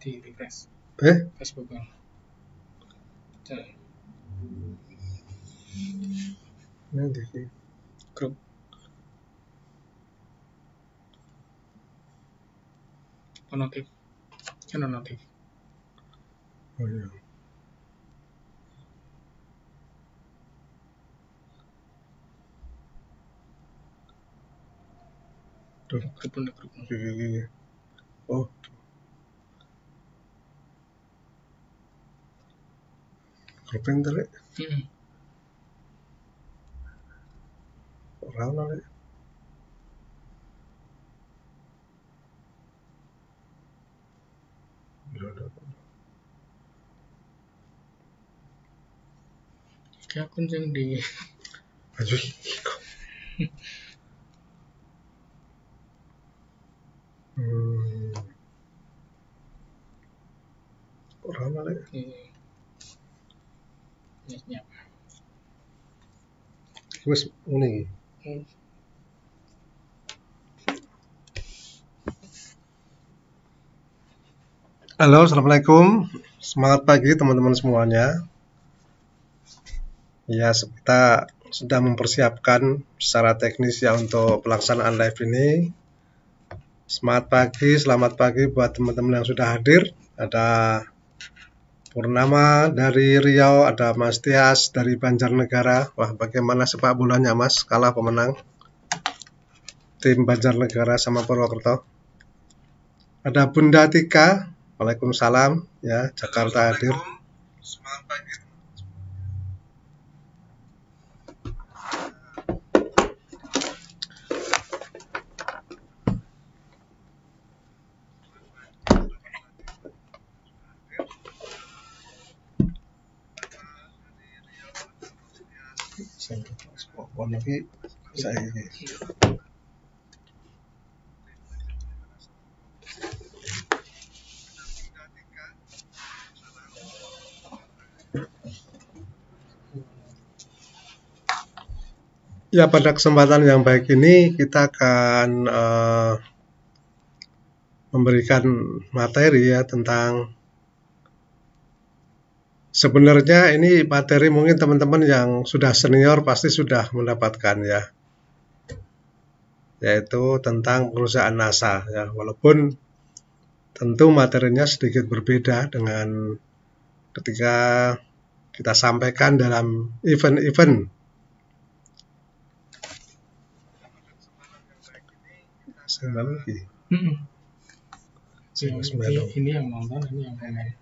di refresh eh Facebook kan nanti sih grup oh notif kan notif oh iya Tuh, grup, grup. Iya, iya, iya. Oh, tuh. Apa yang tadi? Hmm. Orang lah Kayak akun yang di Aduh, Hmm. Orang Hmm. Halo, assalamualaikum. Semangat pagi teman-teman semuanya. Ya, kita sudah mempersiapkan secara teknis ya untuk pelaksanaan live ini. Semangat pagi, selamat pagi buat teman-teman yang sudah hadir. Ada Purnama dari Riau, ada Mas Tias dari Banjarnegara. Wah, bagaimana sepak bolanya Mas? Kalah pemenang tim Banjarnegara sama Purwokerto. Ada Bunda Tika, Waalaikumsalam, ya Jakarta hadir. Selamat pagi. saya ini. Ya pada kesempatan yang baik ini kita akan uh, memberikan materi ya tentang Sebenarnya ini materi mungkin teman-teman yang sudah senior pasti sudah mendapatkan ya. Yaitu tentang perusahaan NASA ya. Walaupun tentu materinya sedikit berbeda dengan ketika kita sampaikan dalam event-event hmm. Ini, ini yang nonton, ini yang komen.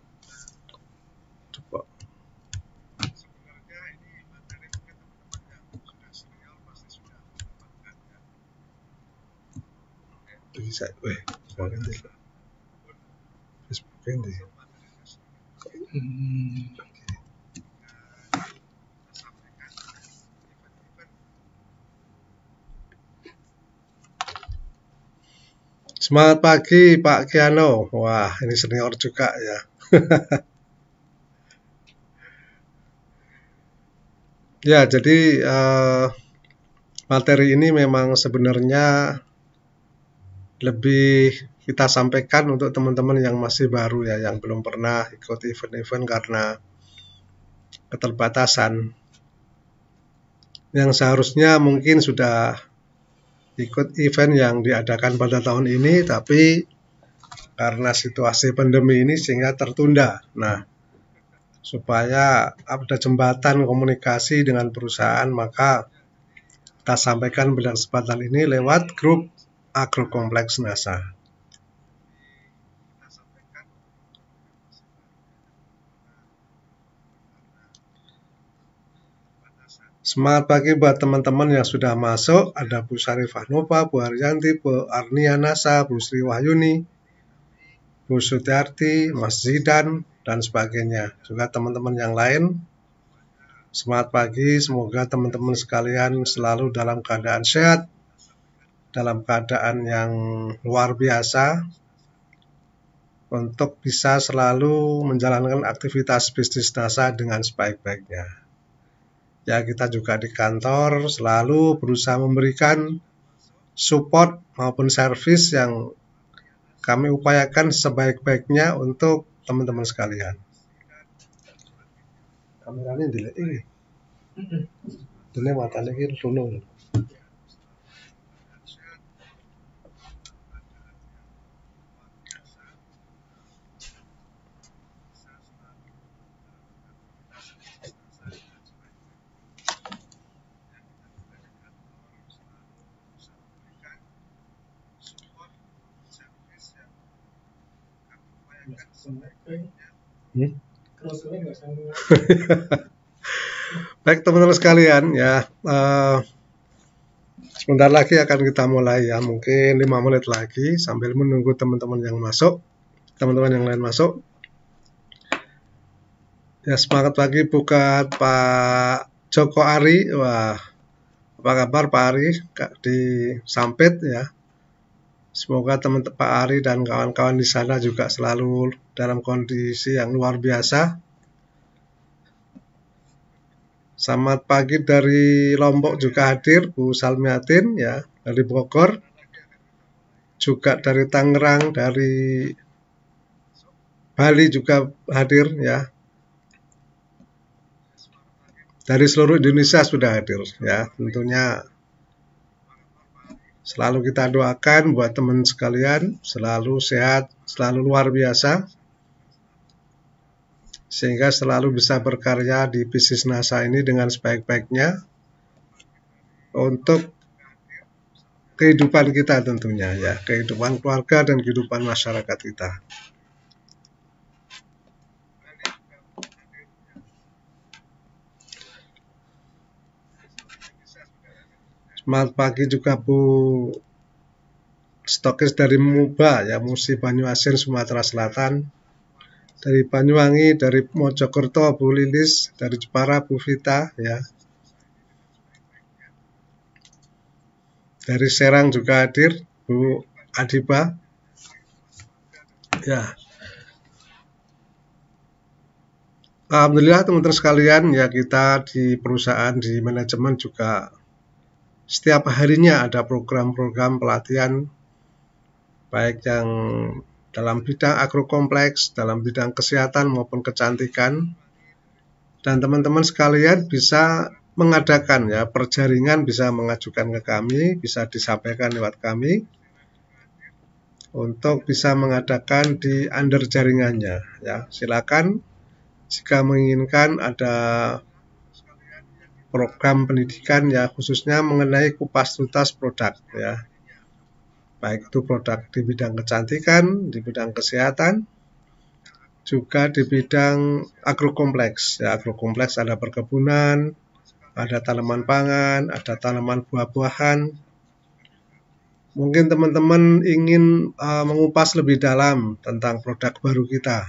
bisa Semangat pagi Pak Kiano. Wah, ini senior juga ya. ya, jadi uh, materi ini memang sebenarnya lebih kita sampaikan untuk teman-teman yang masih baru ya, yang belum pernah ikut event-event karena keterbatasan. Yang seharusnya mungkin sudah ikut event yang diadakan pada tahun ini, tapi karena situasi pandemi ini sehingga tertunda. Nah, supaya ada jembatan komunikasi dengan perusahaan, maka kita sampaikan pada kesempatan ini lewat grup agrokompleks NASA. Semangat pagi buat teman-teman yang sudah masuk. Ada Bu Sarifah Nova, Bu Haryanti, Bu Arnia Nasa, Bu Sri Wahyuni, Bu Sutiarti, Mas Zidan, dan sebagainya. Juga teman-teman yang lain. Semangat pagi, semoga teman-teman sekalian selalu dalam keadaan sehat, dalam keadaan yang luar biasa untuk bisa selalu menjalankan aktivitas bisnis NASA dengan sebaik-baiknya. Ya, kita juga di kantor selalu berusaha memberikan support maupun servis yang kami upayakan sebaik-baiknya untuk teman-teman sekalian. Kameranya dilek ini. Dene matane iki runung. Hmm? Baik teman-teman sekalian ya, uh, sebentar lagi akan kita mulai ya, mungkin 5 menit lagi sambil menunggu teman-teman yang masuk, teman-teman yang lain masuk. Ya semangat pagi bukan Pak Joko Ari, wah apa kabar Pak Ari di Sampit ya. Semoga teman, teman Pak Ari dan kawan-kawan di sana juga selalu dalam kondisi yang luar biasa. Selamat pagi dari Lombok juga hadir Bu Salmiatin ya dari Bogor juga dari Tangerang dari Bali juga hadir ya dari seluruh Indonesia sudah hadir ya tentunya Selalu kita doakan buat teman sekalian, selalu sehat, selalu luar biasa, sehingga selalu bisa berkarya di bisnis NASA ini dengan sebaik-baiknya untuk kehidupan kita tentunya ya, kehidupan keluarga dan kehidupan masyarakat kita. Selamat pagi juga Bu stokis dari Muba ya Musi Banyuasin Sumatera Selatan dari Banyuwangi dari Mojokerto Bu Lilis dari Jepara Bu Vita ya dari Serang juga hadir Bu Adiba ya Alhamdulillah teman-teman sekalian ya kita di perusahaan di manajemen juga setiap harinya ada program-program pelatihan baik yang dalam bidang agrokompleks, dalam bidang kesehatan maupun kecantikan. Dan teman-teman sekalian bisa mengadakan ya perjaringan bisa mengajukan ke kami, bisa disampaikan lewat kami untuk bisa mengadakan di under jaringannya ya. Silakan jika menginginkan ada program pendidikan ya khususnya mengenai kupas tuntas produk ya baik itu produk di bidang kecantikan, di bidang kesehatan, juga di bidang agrokompleks. Ya, agrokompleks ada perkebunan, ada tanaman pangan, ada tanaman buah-buahan. Mungkin teman-teman ingin uh, mengupas lebih dalam tentang produk baru kita.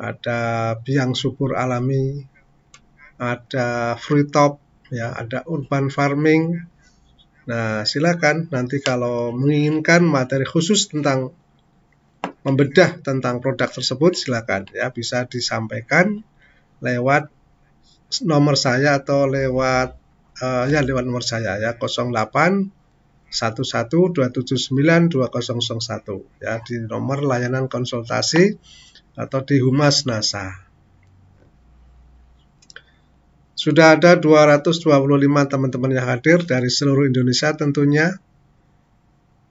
Ada biang subur alami, ada free top, ya, ada urban farming. Nah, silakan nanti kalau menginginkan materi khusus tentang membedah tentang produk tersebut, silakan ya bisa disampaikan lewat nomor saya atau lewat uh, ya lewat nomor saya ya 08 2001 ya di nomor layanan konsultasi atau di Humas NASA. Sudah ada 225 teman-teman yang hadir dari seluruh Indonesia tentunya.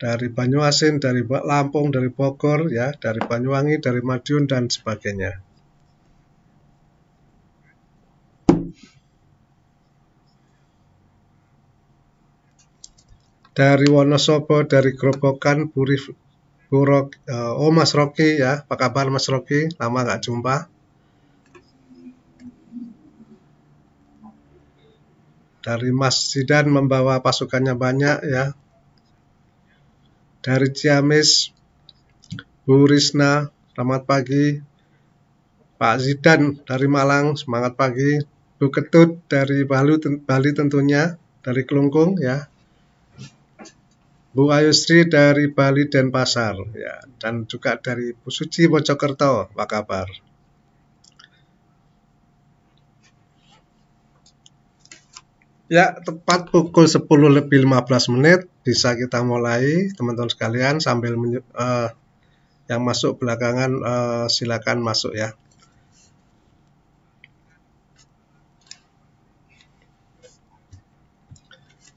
Dari Banyuasin, dari Lampung, dari Bogor, ya, dari Banyuwangi, dari Madiun, dan sebagainya. Dari Wonosobo, dari Grobogan, Burif, Burok, uh, eh, oh Mas Rocky ya, apa kabar Mas Rocky? Lama nggak jumpa. Dari Mas Zidan membawa pasukannya banyak ya. Dari Ciamis, Bu Risna, selamat pagi. Pak Zidan dari Malang, semangat pagi. Bu Ketut dari Bali, Bali tentunya, dari Kelungkung ya. Bu Ayusri dari Bali dan Pasar ya dan juga dari Bu Suci Mojokerto apa kabar Ya, tepat pukul 10 lebih 15 menit bisa kita mulai teman-teman sekalian sambil uh, yang masuk belakangan uh, silakan masuk ya.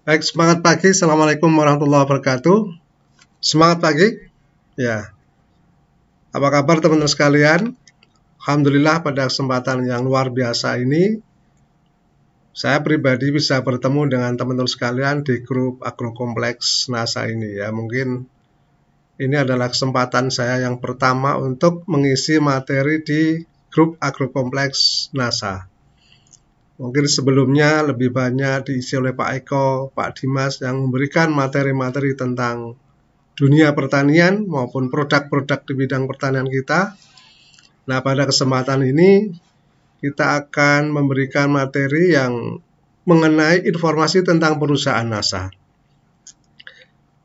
Baik, semangat pagi. Assalamualaikum warahmatullahi wabarakatuh. Semangat pagi. Ya. Apa kabar teman-teman sekalian? Alhamdulillah pada kesempatan yang luar biasa ini saya pribadi bisa bertemu dengan teman-teman sekalian di grup agrokompleks NASA ini ya. Mungkin ini adalah kesempatan saya yang pertama untuk mengisi materi di grup agrokompleks NASA. Mungkin sebelumnya lebih banyak diisi oleh Pak Eko, Pak Dimas yang memberikan materi-materi tentang dunia pertanian maupun produk-produk di bidang pertanian kita. Nah, pada kesempatan ini kita akan memberikan materi yang mengenai informasi tentang perusahaan NASA.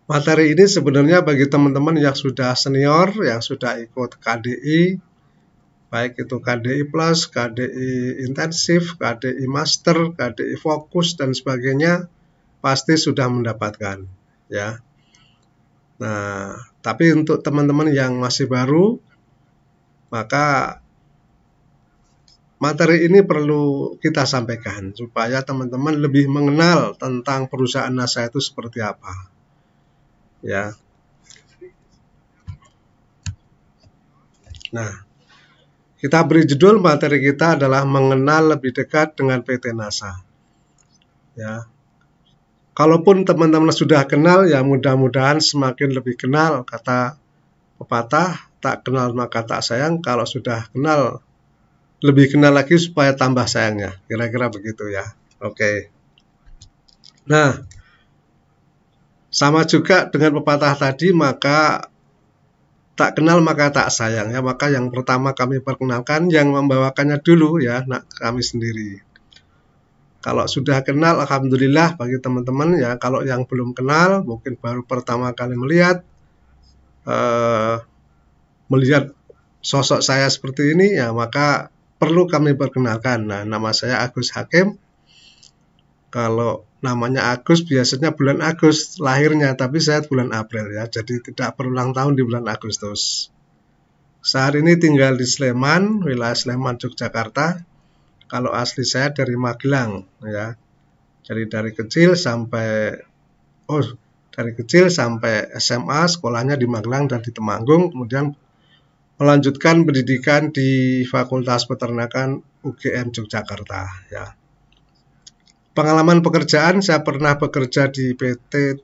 Materi ini sebenarnya bagi teman-teman yang sudah senior, yang sudah ikut KDI, baik itu KDI Plus, KDI Intensif, KDI Master, KDI Fokus, dan sebagainya, pasti sudah mendapatkan. ya. Nah, tapi untuk teman-teman yang masih baru, maka Materi ini perlu kita sampaikan supaya teman-teman lebih mengenal tentang perusahaan NASA itu seperti apa. Ya. Nah, kita beri judul materi kita adalah mengenal lebih dekat dengan PT NASA. Ya. Kalaupun teman-teman sudah kenal ya mudah-mudahan semakin lebih kenal kata pepatah tak kenal maka tak sayang kalau sudah kenal lebih kenal lagi supaya tambah sayangnya. Kira-kira begitu ya. Oke. Okay. Nah, sama juga dengan pepatah tadi, maka tak kenal maka tak sayang ya. Maka yang pertama kami perkenalkan yang membawakannya dulu ya, nak kami sendiri. Kalau sudah kenal, alhamdulillah bagi teman-teman ya. Kalau yang belum kenal, mungkin baru pertama kali melihat, eh, melihat sosok saya seperti ini ya, maka perlu kami perkenalkan. Nah, nama saya Agus Hakim. Kalau namanya Agus biasanya bulan Agus lahirnya, tapi saya bulan April ya. Jadi tidak berulang tahun di bulan Agustus. Saat ini tinggal di Sleman, wilayah Sleman Yogyakarta. Kalau asli saya dari Magelang ya. Jadi dari kecil sampai oh dari kecil sampai SMA sekolahnya di Magelang dan di Temanggung, kemudian melanjutkan pendidikan di Fakultas Peternakan UGM Yogyakarta ya. Pengalaman pekerjaan saya pernah bekerja di PT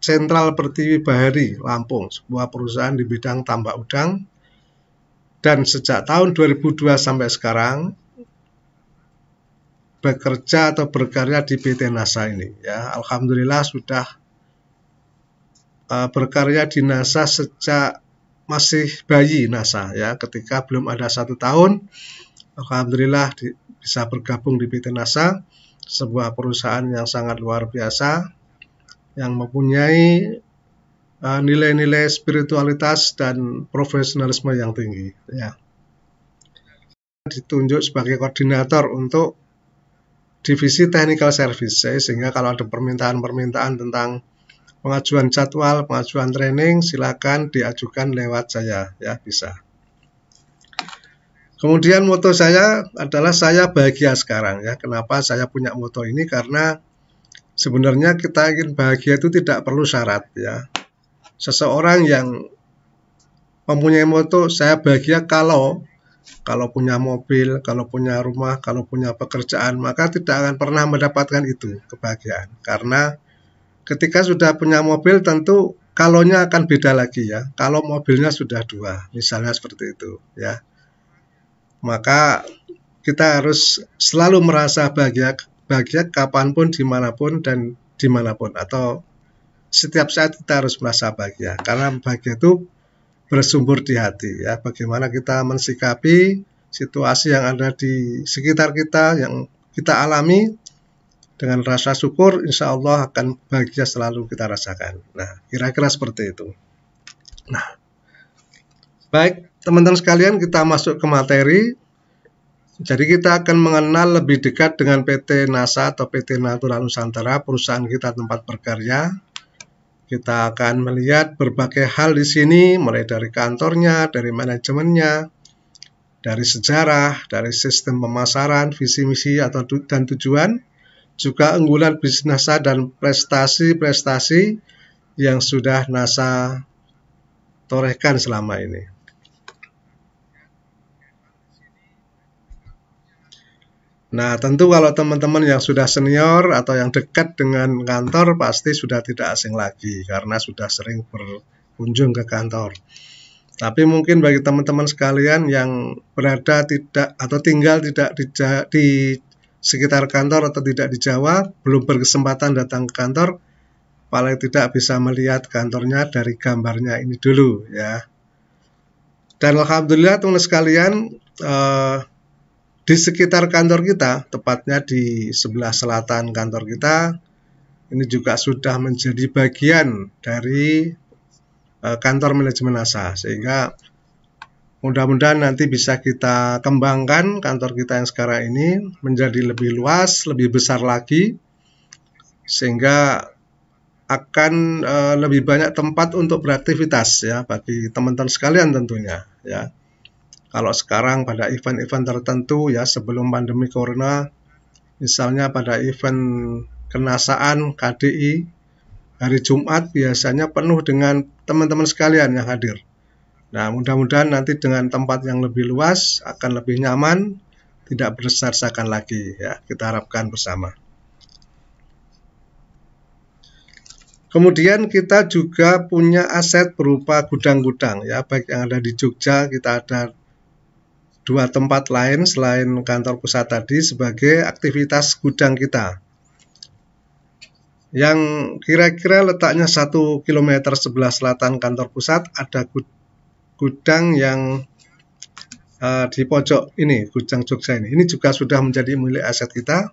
Sentral Pertiwi Bahari Lampung, sebuah perusahaan di bidang tambak udang. Dan sejak tahun 2002 sampai sekarang bekerja atau berkarya di PT NASA ini ya. Alhamdulillah sudah uh, berkarya di NASA sejak masih bayi NASA ya ketika belum ada satu tahun Alhamdulillah di, bisa bergabung di PT NASA sebuah perusahaan yang sangat luar biasa yang mempunyai eh, nilai-nilai uh, spiritualitas dan profesionalisme yang tinggi ya ditunjuk sebagai koordinator untuk divisi technical services sehingga kalau ada permintaan-permintaan tentang pengajuan jadwal, pengajuan training, silakan diajukan lewat saya, ya bisa. Kemudian moto saya adalah saya bahagia sekarang ya. Kenapa saya punya moto ini? Karena sebenarnya kita ingin bahagia itu tidak perlu syarat ya. Seseorang yang mempunyai moto saya bahagia kalau kalau punya mobil, kalau punya rumah, kalau punya pekerjaan, maka tidak akan pernah mendapatkan itu kebahagiaan. Karena ketika sudah punya mobil tentu kalonnya akan beda lagi ya. Kalau mobilnya sudah dua, misalnya seperti itu ya. Maka kita harus selalu merasa bahagia, bahagia kapanpun, dimanapun dan dimanapun atau setiap saat kita harus merasa bahagia karena bahagia itu bersumber di hati ya. Bagaimana kita mensikapi situasi yang ada di sekitar kita yang kita alami dengan rasa syukur, insya Allah akan bahagia selalu kita rasakan. Nah, kira-kira seperti itu. Nah, baik teman-teman sekalian, kita masuk ke materi. Jadi kita akan mengenal lebih dekat dengan PT NASA atau PT Natural Nusantara, perusahaan kita tempat berkarya. Kita akan melihat berbagai hal di sini, mulai dari kantornya, dari manajemennya, dari sejarah, dari sistem pemasaran, visi misi atau dan tujuan, juga unggulan bisnis NASA dan prestasi-prestasi yang sudah NASA torehkan selama ini. Nah, tentu kalau teman-teman yang sudah senior atau yang dekat dengan kantor pasti sudah tidak asing lagi karena sudah sering berkunjung ke kantor. Tapi mungkin bagi teman-teman sekalian yang berada tidak atau tinggal tidak di, di sekitar kantor atau tidak di Jawa belum berkesempatan datang ke kantor paling tidak bisa melihat kantornya dari gambarnya ini dulu ya dan alhamdulillah teman sekalian eh, di sekitar kantor kita, tepatnya di sebelah selatan kantor kita, ini juga sudah menjadi bagian dari eh, kantor manajemen asa sehingga Mudah-mudahan nanti bisa kita kembangkan kantor kita yang sekarang ini menjadi lebih luas, lebih besar lagi, sehingga akan e, lebih banyak tempat untuk beraktivitas ya bagi teman-teman sekalian tentunya ya. Kalau sekarang pada event-event tertentu ya sebelum pandemi corona misalnya pada event kenasaan KDI hari Jumat biasanya penuh dengan teman-teman sekalian yang hadir. Nah, mudah-mudahan nanti dengan tempat yang lebih luas akan lebih nyaman, tidak berdesak lagi ya. Kita harapkan bersama. Kemudian kita juga punya aset berupa gudang-gudang ya, baik yang ada di Jogja kita ada dua tempat lain selain kantor pusat tadi sebagai aktivitas gudang kita. Yang kira-kira letaknya 1 km sebelah selatan kantor pusat ada gudang gudang yang uh, di pojok ini, gudang Jogja ini. Ini juga sudah menjadi milik aset kita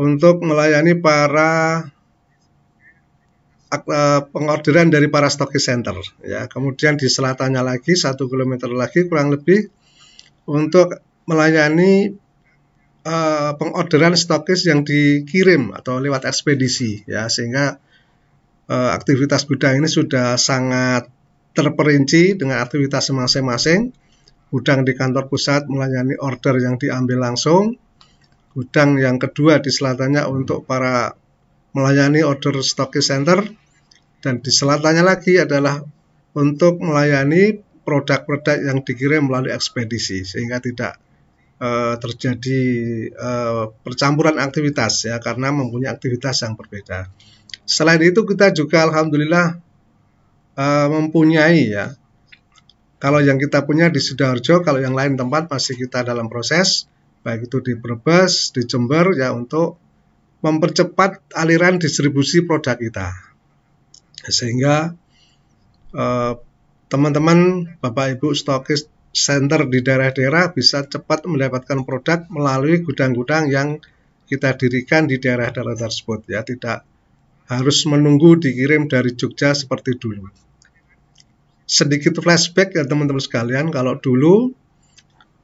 untuk melayani para uh, pengorderan dari para stokis center. Ya, kemudian di selatannya lagi satu kilometer lagi kurang lebih untuk melayani uh, pengorderan stokis yang dikirim atau lewat ekspedisi ya sehingga uh, aktivitas gudang ini sudah sangat terperinci dengan aktivitas masing-masing. Gudang di kantor pusat melayani order yang diambil langsung. Gudang yang kedua di selatannya untuk para melayani order stokis center. Dan di selatannya lagi adalah untuk melayani produk-produk yang dikirim melalui ekspedisi sehingga tidak uh, terjadi uh, percampuran aktivitas ya karena mempunyai aktivitas yang berbeda. Selain itu kita juga alhamdulillah Eh, mempunyai ya. Kalau yang kita punya di Sidoarjo, kalau yang lain tempat masih kita dalam proses, baik itu di Brebes, di Jember ya untuk mempercepat aliran distribusi produk kita. Sehingga teman eh, teman-teman Bapak Ibu stokis center di daerah-daerah bisa cepat mendapatkan produk melalui gudang-gudang yang kita dirikan di daerah-daerah tersebut ya tidak harus menunggu dikirim dari Jogja seperti dulu sedikit flashback ya teman-teman sekalian kalau dulu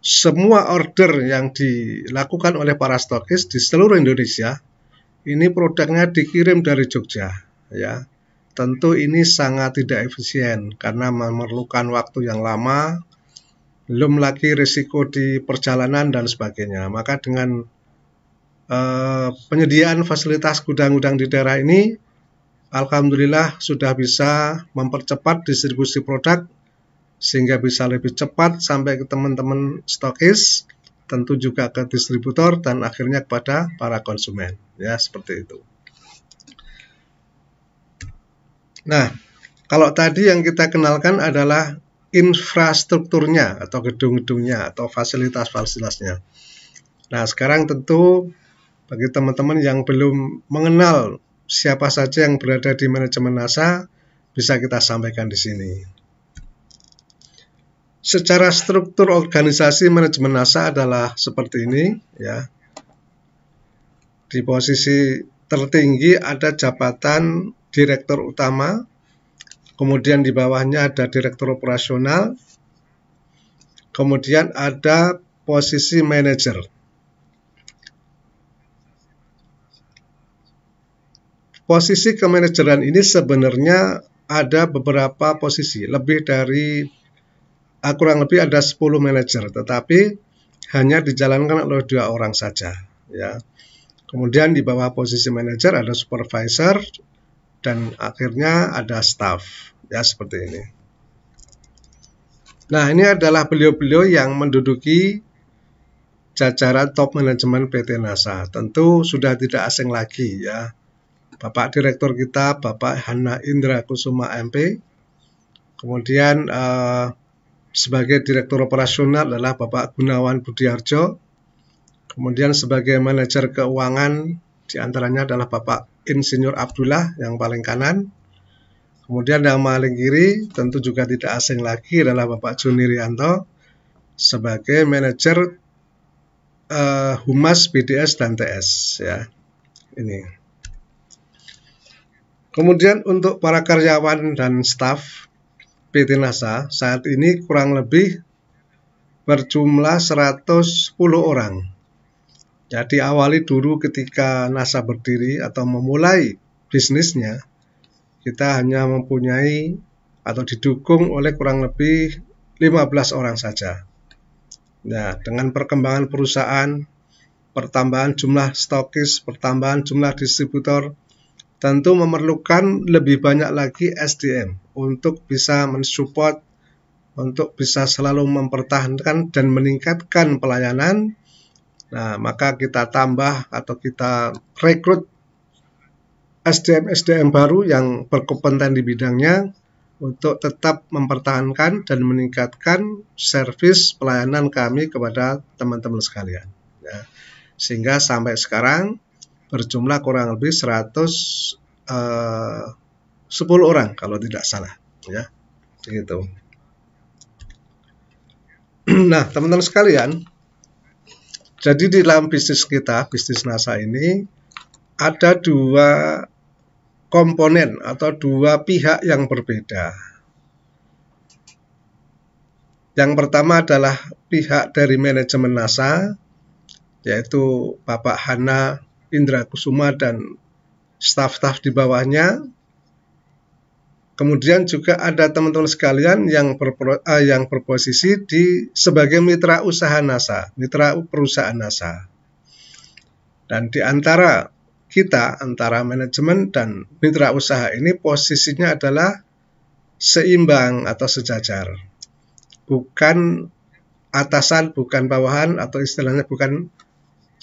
semua order yang dilakukan oleh para stokis di seluruh Indonesia ini produknya dikirim dari Jogja ya tentu ini sangat tidak efisien karena memerlukan waktu yang lama belum lagi risiko di perjalanan dan sebagainya maka dengan eh, penyediaan fasilitas gudang-gudang di daerah ini Alhamdulillah sudah bisa mempercepat distribusi produk sehingga bisa lebih cepat sampai ke teman-teman stokis, tentu juga ke distributor dan akhirnya kepada para konsumen. Ya, seperti itu. Nah, kalau tadi yang kita kenalkan adalah infrastrukturnya atau gedung-gedungnya atau fasilitas-fasilitasnya. Nah, sekarang tentu bagi teman-teman yang belum mengenal siapa saja yang berada di manajemen NASA bisa kita sampaikan di sini. Secara struktur organisasi manajemen NASA adalah seperti ini, ya. Di posisi tertinggi ada jabatan direktur utama, kemudian di bawahnya ada direktur operasional, kemudian ada posisi manajer. Posisi kemanajeran ini sebenarnya ada beberapa posisi, lebih dari eh, kurang lebih ada 10 manajer, tetapi hanya dijalankan oleh dua orang saja, ya. Kemudian di bawah posisi manajer ada supervisor dan akhirnya ada staff, ya seperti ini. Nah, ini adalah beliau-beliau yang menduduki jajaran top manajemen PT NASA. Tentu sudah tidak asing lagi ya Bapak Direktur kita Bapak Hana Indra Kusuma MP. Kemudian eh, sebagai Direktur Operasional adalah Bapak Gunawan Budiarjo. Kemudian sebagai Manajer Keuangan diantaranya adalah Bapak Insinyur Abdullah yang paling kanan. Kemudian yang paling kiri tentu juga tidak asing lagi adalah Bapak Juni Rianto sebagai manajer uh, humas BDS dan TS ya. Ini. Kemudian untuk para karyawan dan staf PT NASA saat ini kurang lebih berjumlah 110 orang. Jadi awali dulu ketika NASA berdiri atau memulai bisnisnya, kita hanya mempunyai atau didukung oleh kurang lebih 15 orang saja. Nah, dengan perkembangan perusahaan, pertambahan jumlah stokis, pertambahan jumlah distributor, tentu memerlukan lebih banyak lagi SDM untuk bisa mensupport, untuk bisa selalu mempertahankan dan meningkatkan pelayanan. Nah, maka kita tambah atau kita rekrut SDM-SDM baru yang berkompeten di bidangnya untuk tetap mempertahankan dan meningkatkan servis pelayanan kami kepada teman-teman sekalian. Ya. Sehingga sampai sekarang berjumlah kurang lebih 110 eh, orang kalau tidak salah ya gitu nah teman-teman sekalian jadi di dalam bisnis kita bisnis NASA ini ada dua komponen atau dua pihak yang berbeda yang pertama adalah pihak dari manajemen NASA yaitu Bapak Hana Indra Kusuma dan staf-staf di bawahnya. Kemudian juga ada teman-teman sekalian yang berpro, uh, yang berposisi di sebagai mitra usaha NASA, mitra perusahaan NASA. Dan di antara kita, antara manajemen dan mitra usaha ini posisinya adalah seimbang atau sejajar. Bukan atasan, bukan bawahan atau istilahnya bukan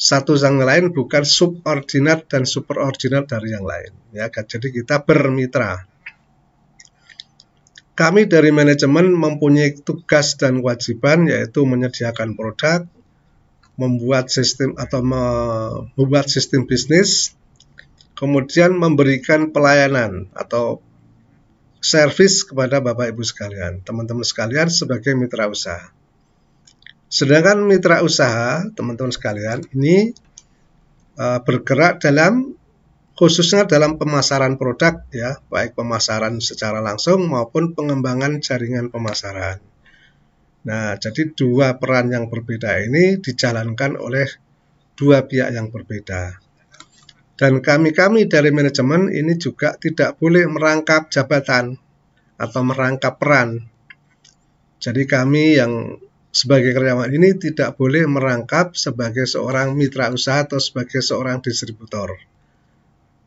satu yang lain bukan subordinat dan superordinat dari yang lain ya kan? jadi kita bermitra kami dari manajemen mempunyai tugas dan kewajiban yaitu menyediakan produk membuat sistem atau membuat sistem bisnis kemudian memberikan pelayanan atau servis kepada Bapak Ibu sekalian teman-teman sekalian sebagai mitra usaha Sedangkan mitra usaha, teman-teman sekalian, ini uh, bergerak dalam khususnya dalam pemasaran produk ya, baik pemasaran secara langsung maupun pengembangan jaringan pemasaran. Nah, jadi dua peran yang berbeda ini dijalankan oleh dua pihak yang berbeda. Dan kami-kami dari manajemen ini juga tidak boleh merangkap jabatan atau merangkap peran. Jadi kami yang sebagai karyawan ini tidak boleh merangkap sebagai seorang mitra usaha atau sebagai seorang distributor.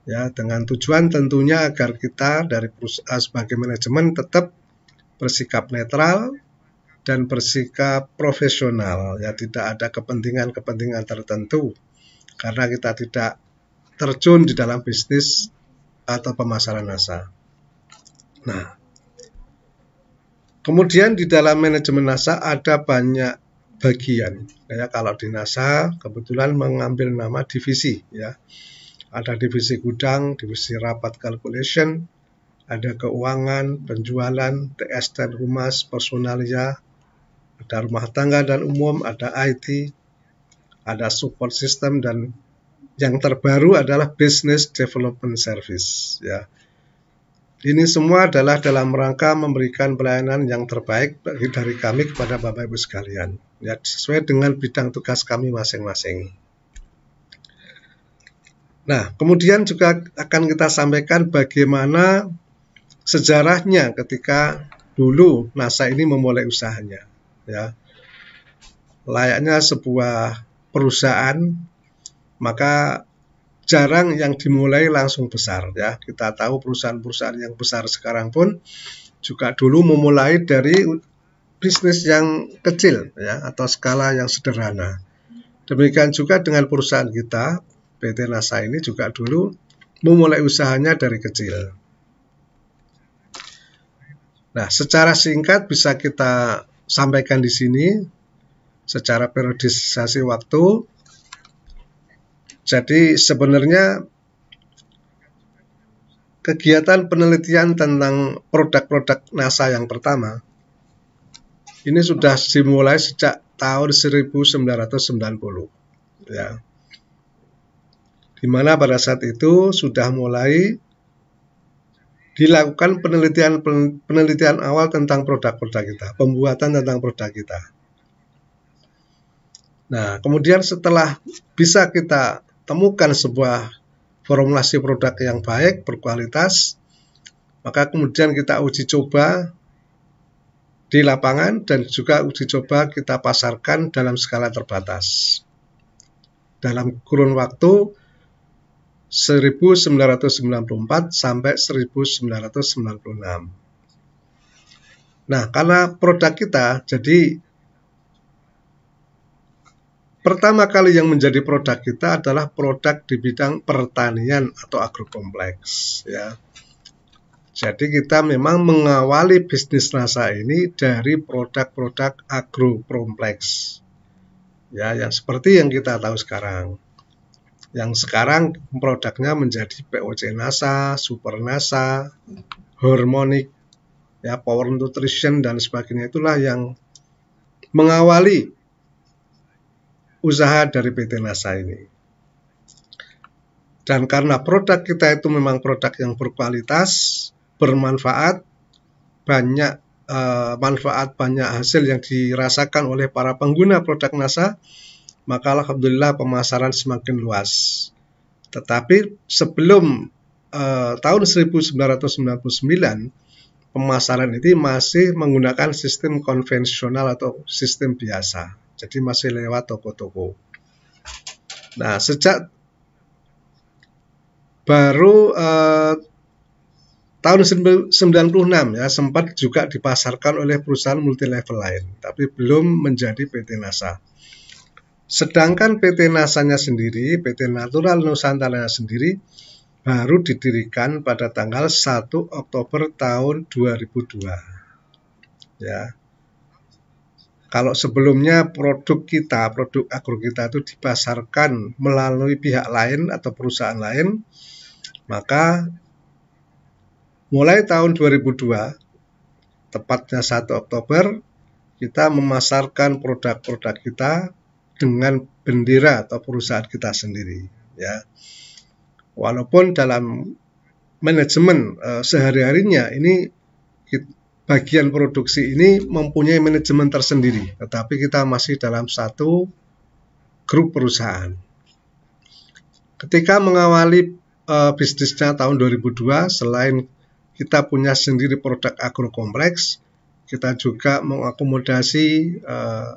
Ya, dengan tujuan tentunya agar kita dari perusahaan eh, sebagai manajemen tetap bersikap netral dan bersikap profesional, ya tidak ada kepentingan-kepentingan tertentu karena kita tidak terjun di dalam bisnis atau pemasaran nasa. Nah, Kemudian di dalam manajemen NASA ada banyak bagian. Ya, kalau di NASA kebetulan mengambil nama divisi ya. Ada divisi gudang, divisi rapat calculation, ada keuangan, penjualan, TS dan humas, personalia, ada rumah tangga dan umum, ada IT, ada support system dan yang terbaru adalah business development service ya ini semua adalah dalam rangka memberikan pelayanan yang terbaik dari kami kepada Bapak Ibu sekalian, ya, sesuai dengan bidang tugas kami masing-masing. Nah, kemudian juga akan kita sampaikan bagaimana sejarahnya ketika dulu NASA ini memulai usahanya, ya. Layaknya sebuah perusahaan, maka jarang yang dimulai langsung besar ya. Kita tahu perusahaan-perusahaan yang besar sekarang pun juga dulu memulai dari bisnis yang kecil ya atau skala yang sederhana. Demikian juga dengan perusahaan kita, PT NASA ini juga dulu memulai usahanya dari kecil. Nah, secara singkat bisa kita sampaikan di sini secara periodisasi waktu jadi sebenarnya kegiatan penelitian tentang produk-produk NASA yang pertama ini sudah dimulai sejak tahun 1990 ya. Di mana pada saat itu sudah mulai dilakukan penelitian penelitian awal tentang produk-produk kita, pembuatan tentang produk kita. Nah, kemudian setelah bisa kita temukan sebuah formulasi produk yang baik, berkualitas, maka kemudian kita uji coba di lapangan dan juga uji coba kita pasarkan dalam skala terbatas. Dalam kurun waktu 1994 sampai 1996. Nah, karena produk kita jadi Pertama kali yang menjadi produk kita adalah produk di bidang pertanian atau agrokompleks ya. Jadi kita memang mengawali bisnis NASA ini dari produk-produk agrokompleks. Ya, yang seperti yang kita tahu sekarang. Yang sekarang produknya menjadi POC NASA, Super NASA, Harmonic, ya Power Nutrition dan sebagainya itulah yang mengawali usaha dari PT NASA ini. Dan karena produk kita itu memang produk yang berkualitas, bermanfaat, banyak e, manfaat, banyak hasil yang dirasakan oleh para pengguna produk NASA, maka alhamdulillah pemasaran semakin luas. Tetapi sebelum e, tahun 1999, pemasaran ini masih menggunakan sistem konvensional atau sistem biasa jadi masih lewat toko-toko. Nah, sejak baru eh, tahun 96 ya sempat juga dipasarkan oleh perusahaan multilevel lain, tapi belum menjadi PT NASA. Sedangkan PT NASA-nya sendiri, PT Natural Nusantara sendiri baru didirikan pada tanggal 1 Oktober tahun 2002. Ya. Kalau sebelumnya produk kita, produk agro kita itu dipasarkan melalui pihak lain atau perusahaan lain, maka mulai tahun 2002, tepatnya 1 Oktober, kita memasarkan produk-produk kita dengan bendera atau perusahaan kita sendiri, ya. Walaupun dalam manajemen eh, sehari-harinya ini bagian produksi ini mempunyai manajemen tersendiri, tetapi kita masih dalam satu grup perusahaan. Ketika mengawali e, bisnisnya tahun 2002, selain kita punya sendiri produk agrokompleks, kita juga mengakomodasi eh,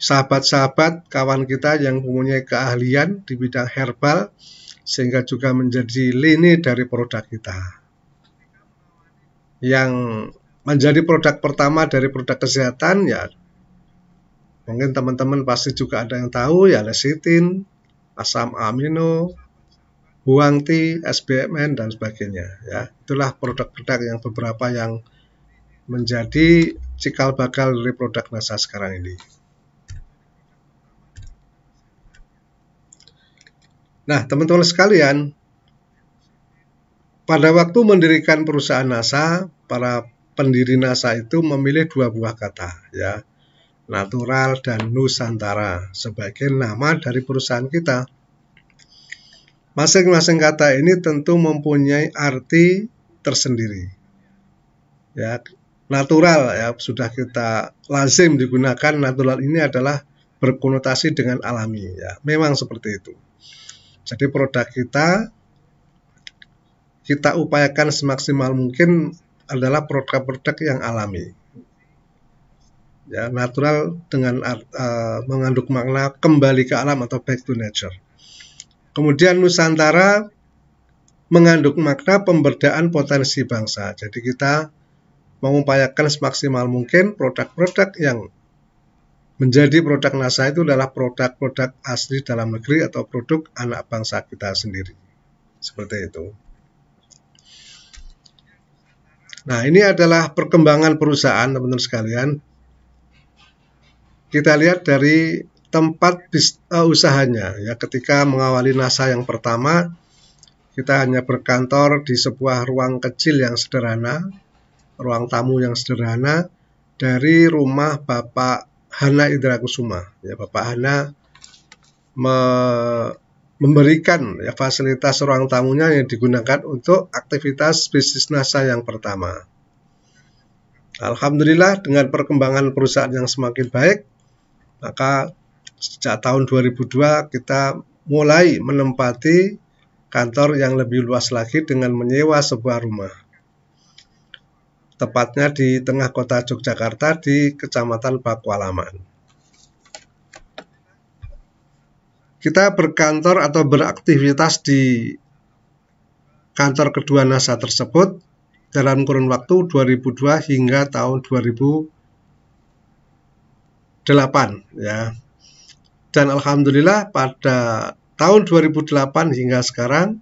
sahabat-sahabat kawan kita yang mempunyai keahlian di bidang herbal, sehingga juga menjadi lini dari produk kita yang menjadi produk pertama dari produk kesehatan ya mungkin teman-teman pasti juga ada yang tahu ya lecithin asam amino, buangti, SBMN dan sebagainya ya. Itulah produk-produk yang beberapa yang menjadi cikal bakal dari produk NASA sekarang ini. Nah, teman-teman sekalian, pada waktu mendirikan perusahaan NASA, para pendiri NASA itu memilih dua buah kata ya natural dan Nusantara sebagai nama dari perusahaan kita. Masing-masing kata ini tentu mempunyai arti tersendiri. Ya, natural ya sudah kita lazim digunakan natural ini adalah berkonotasi dengan alami ya. Memang seperti itu. Jadi produk kita kita upayakan semaksimal mungkin adalah produk-produk yang alami. Ya, natural dengan uh, mengandung makna kembali ke alam atau back to nature. Kemudian Nusantara mengandung makna pemberdayaan potensi bangsa. Jadi kita mengupayakan semaksimal mungkin produk-produk yang menjadi produk NASA itu adalah produk-produk asli dalam negeri atau produk anak bangsa kita sendiri. Seperti itu. Nah, ini adalah perkembangan perusahaan, teman-teman sekalian. Kita lihat dari tempat bis, uh, usahanya ya ketika mengawali NASA yang pertama kita hanya berkantor di sebuah ruang kecil yang sederhana, ruang tamu yang sederhana dari rumah Bapak Hana Indra Kusuma. Ya, Bapak Hana me memberikan ya, fasilitas ruang tamunya yang digunakan untuk aktivitas bisnis NASA yang pertama. Alhamdulillah dengan perkembangan perusahaan yang semakin baik, maka sejak tahun 2002 kita mulai menempati kantor yang lebih luas lagi dengan menyewa sebuah rumah. Tepatnya di tengah kota Yogyakarta di Kecamatan Pakualaman. kita berkantor atau beraktivitas di kantor kedua NASA tersebut dalam kurun waktu 2002 hingga tahun 2008 ya. Dan alhamdulillah pada tahun 2008 hingga sekarang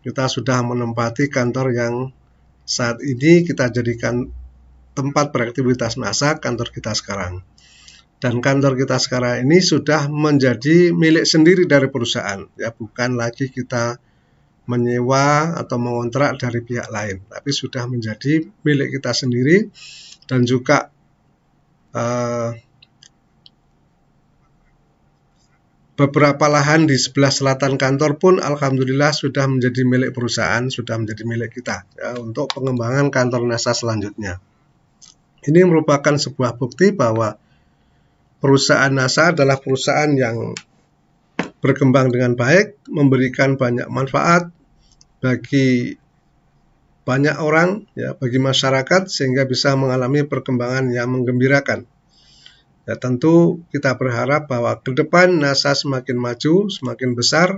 kita sudah menempati kantor yang saat ini kita jadikan tempat beraktivitas NASA kantor kita sekarang dan kantor kita sekarang ini sudah menjadi milik sendiri dari perusahaan ya bukan lagi kita menyewa atau mengontrak dari pihak lain tapi sudah menjadi milik kita sendiri dan juga uh, beberapa lahan di sebelah selatan kantor pun alhamdulillah sudah menjadi milik perusahaan sudah menjadi milik kita ya, untuk pengembangan kantor NASA selanjutnya ini merupakan sebuah bukti bahwa perusahaan NASA adalah perusahaan yang berkembang dengan baik, memberikan banyak manfaat bagi banyak orang, ya, bagi masyarakat sehingga bisa mengalami perkembangan yang menggembirakan. Ya, tentu kita berharap bahwa ke depan NASA semakin maju, semakin besar,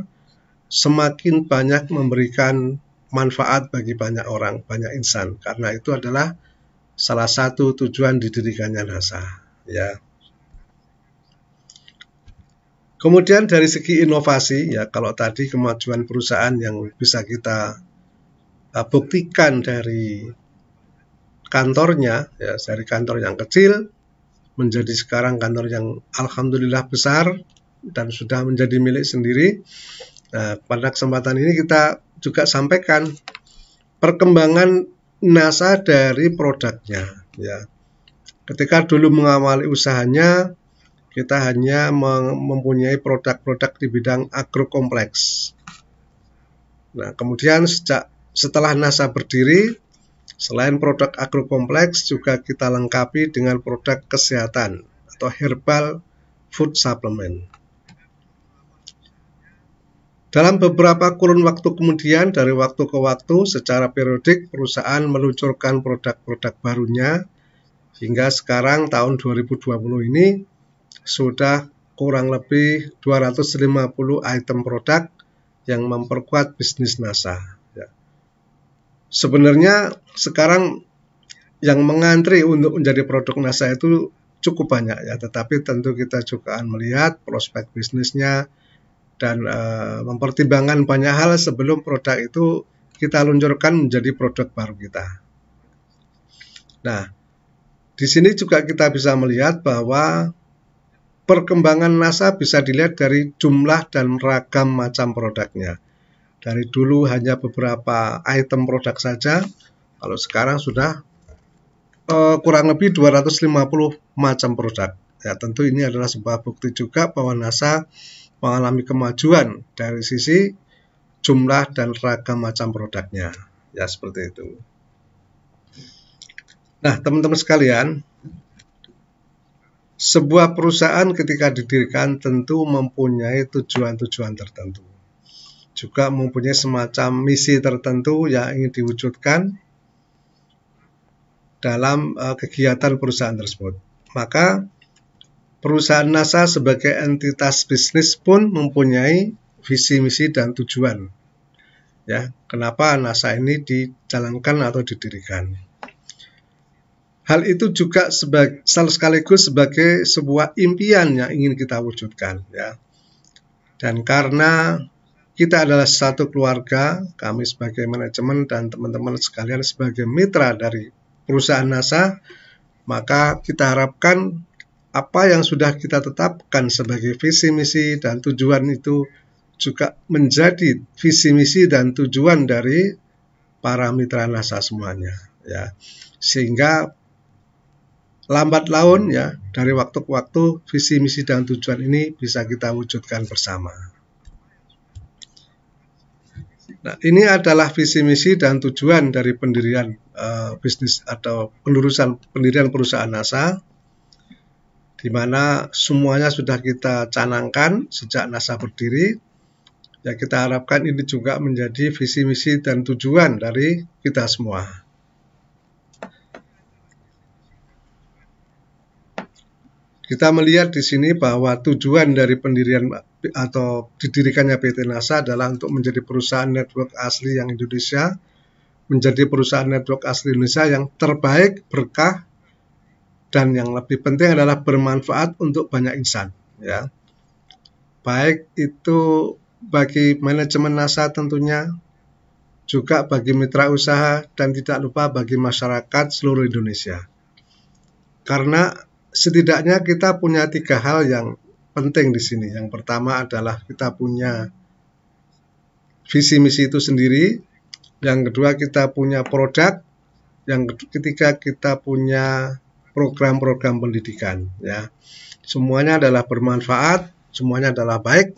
semakin banyak memberikan manfaat bagi banyak orang, banyak insan. Karena itu adalah salah satu tujuan didirikannya NASA. Ya. Kemudian dari segi inovasi ya kalau tadi kemajuan perusahaan yang bisa kita uh, buktikan dari kantornya ya dari kantor yang kecil menjadi sekarang kantor yang alhamdulillah besar dan sudah menjadi milik sendiri. Nah, pada kesempatan ini kita juga sampaikan perkembangan NASA dari produknya ya. Ketika dulu mengawali usahanya kita hanya mempunyai produk-produk di bidang agrokompleks. Nah, kemudian sejak setelah NASA berdiri, selain produk agrokompleks juga kita lengkapi dengan produk kesehatan atau herbal food supplement. Dalam beberapa kurun waktu kemudian, dari waktu ke waktu, secara periodik perusahaan meluncurkan produk-produk barunya hingga sekarang tahun 2020 ini sudah kurang lebih 250 item produk yang memperkuat bisnis NASA. Ya. Sebenarnya sekarang yang mengantri untuk menjadi produk NASA itu cukup banyak ya, tetapi tentu kita juga akan melihat prospek bisnisnya dan e, mempertimbangkan banyak hal sebelum produk itu kita luncurkan menjadi produk baru kita. Nah, di sini juga kita bisa melihat bahwa perkembangan NASA bisa dilihat dari jumlah dan ragam macam produknya. Dari dulu hanya beberapa item produk saja, kalau sekarang sudah uh, kurang lebih 250 macam produk. Ya, tentu ini adalah sebuah bukti juga bahwa NASA mengalami kemajuan dari sisi jumlah dan ragam macam produknya. Ya, seperti itu. Nah, teman-teman sekalian, sebuah perusahaan ketika didirikan tentu mempunyai tujuan-tujuan tertentu. Juga mempunyai semacam misi tertentu yang ingin diwujudkan dalam eh, kegiatan perusahaan tersebut. Maka perusahaan NASA sebagai entitas bisnis pun mempunyai visi, misi, dan tujuan. Ya, kenapa NASA ini dijalankan atau didirikan? Hal itu juga sebagai sekaligus sebagai sebuah impian yang ingin kita wujudkan ya. Dan karena kita adalah satu keluarga, kami sebagai manajemen dan teman-teman sekalian sebagai mitra dari perusahaan NASA, maka kita harapkan apa yang sudah kita tetapkan sebagai visi misi dan tujuan itu juga menjadi visi misi dan tujuan dari para mitra NASA semuanya ya sehingga lambat laun ya dari waktu ke waktu visi misi dan tujuan ini bisa kita wujudkan bersama. Nah, ini adalah visi misi dan tujuan dari pendirian uh, bisnis atau pendurusan pendirian perusahaan NASA di mana semuanya sudah kita canangkan sejak NASA berdiri. Ya kita harapkan ini juga menjadi visi misi dan tujuan dari kita semua. Kita melihat di sini bahwa tujuan dari pendirian atau didirikannya PT NASA adalah untuk menjadi perusahaan network asli yang Indonesia, menjadi perusahaan network asli Indonesia yang terbaik, berkah, dan yang lebih penting adalah bermanfaat untuk banyak insan. Ya, baik itu bagi manajemen NASA tentunya, juga bagi mitra usaha dan tidak lupa bagi masyarakat seluruh Indonesia. Karena setidaknya kita punya tiga hal yang penting di sini. Yang pertama adalah kita punya visi misi itu sendiri. Yang kedua kita punya produk. Yang ketiga kita punya program-program pendidikan. Ya, semuanya adalah bermanfaat, semuanya adalah baik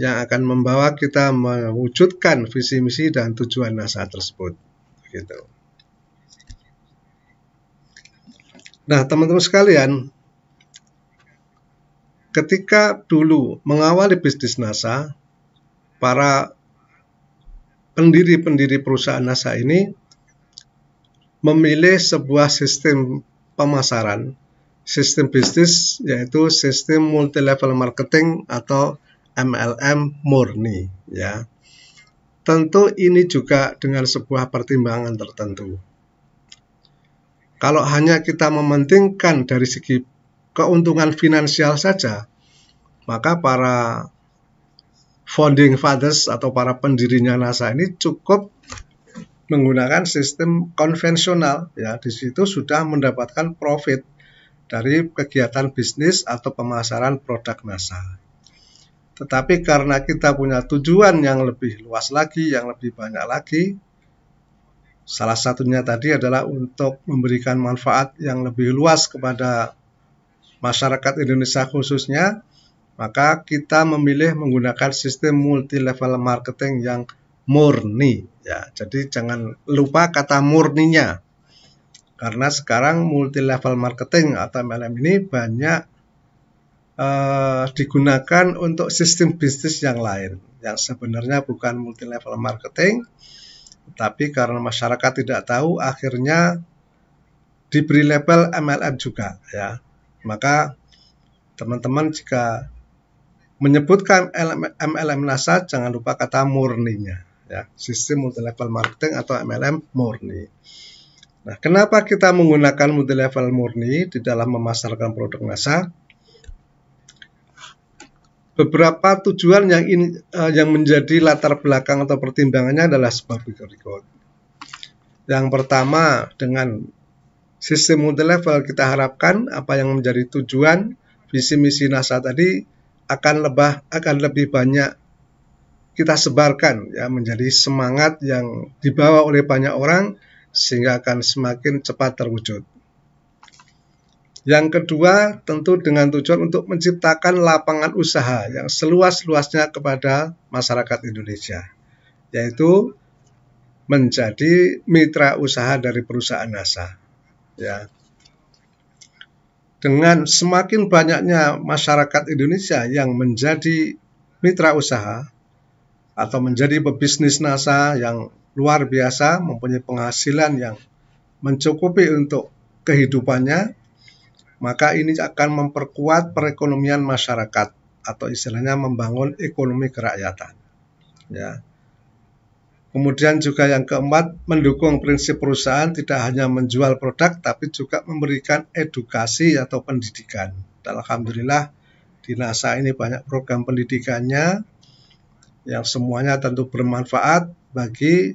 yang akan membawa kita mewujudkan visi misi dan tujuan NASA tersebut. Gitu. Nah, teman-teman sekalian, ketika dulu mengawali bisnis NASA, para pendiri-pendiri perusahaan NASA ini memilih sebuah sistem pemasaran, sistem bisnis yaitu sistem multi level marketing atau MLM murni ya. Tentu ini juga dengan sebuah pertimbangan tertentu. Kalau hanya kita mementingkan dari segi keuntungan finansial saja, maka para founding fathers atau para pendirinya NASA ini cukup menggunakan sistem konvensional ya di situ sudah mendapatkan profit dari kegiatan bisnis atau pemasaran produk NASA. Tetapi karena kita punya tujuan yang lebih luas lagi, yang lebih banyak lagi, Salah satunya tadi adalah untuk memberikan manfaat yang lebih luas kepada masyarakat Indonesia khususnya, maka kita memilih menggunakan sistem multi level marketing yang murni ya. Jadi jangan lupa kata murninya. Karena sekarang multi level marketing atau MLM ini banyak uh, digunakan untuk sistem bisnis yang lain yang sebenarnya bukan multi level marketing tapi karena masyarakat tidak tahu, akhirnya diberi label MLM juga ya. Maka teman-teman jika menyebutkan MLM NASA jangan lupa kata murninya ya sistem multi level marketing atau MLM murni. Nah, kenapa kita menggunakan multi level murni di dalam memasarkan produk NASA? beberapa tujuan yang in, uh, eh, yang menjadi latar belakang atau pertimbangannya adalah sebagai berikut. Yang pertama dengan sistem multi level kita harapkan apa yang menjadi tujuan visi misi NASA tadi akan lebah akan lebih banyak kita sebarkan ya menjadi semangat yang dibawa oleh banyak orang sehingga akan semakin cepat terwujud. Yang kedua, tentu dengan tujuan untuk menciptakan lapangan usaha yang seluas-luasnya kepada masyarakat Indonesia, yaitu menjadi mitra usaha dari perusahaan NASA. Ya. Dengan semakin banyaknya masyarakat Indonesia yang menjadi mitra usaha atau menjadi pebisnis NASA yang luar biasa, mempunyai penghasilan yang mencukupi untuk kehidupannya, maka ini akan memperkuat perekonomian masyarakat atau istilahnya membangun ekonomi kerakyatan. Ya. Kemudian juga yang keempat, mendukung prinsip perusahaan tidak hanya menjual produk tapi juga memberikan edukasi atau pendidikan. Dan alhamdulillah di NASA ini banyak program pendidikannya yang semuanya tentu bermanfaat bagi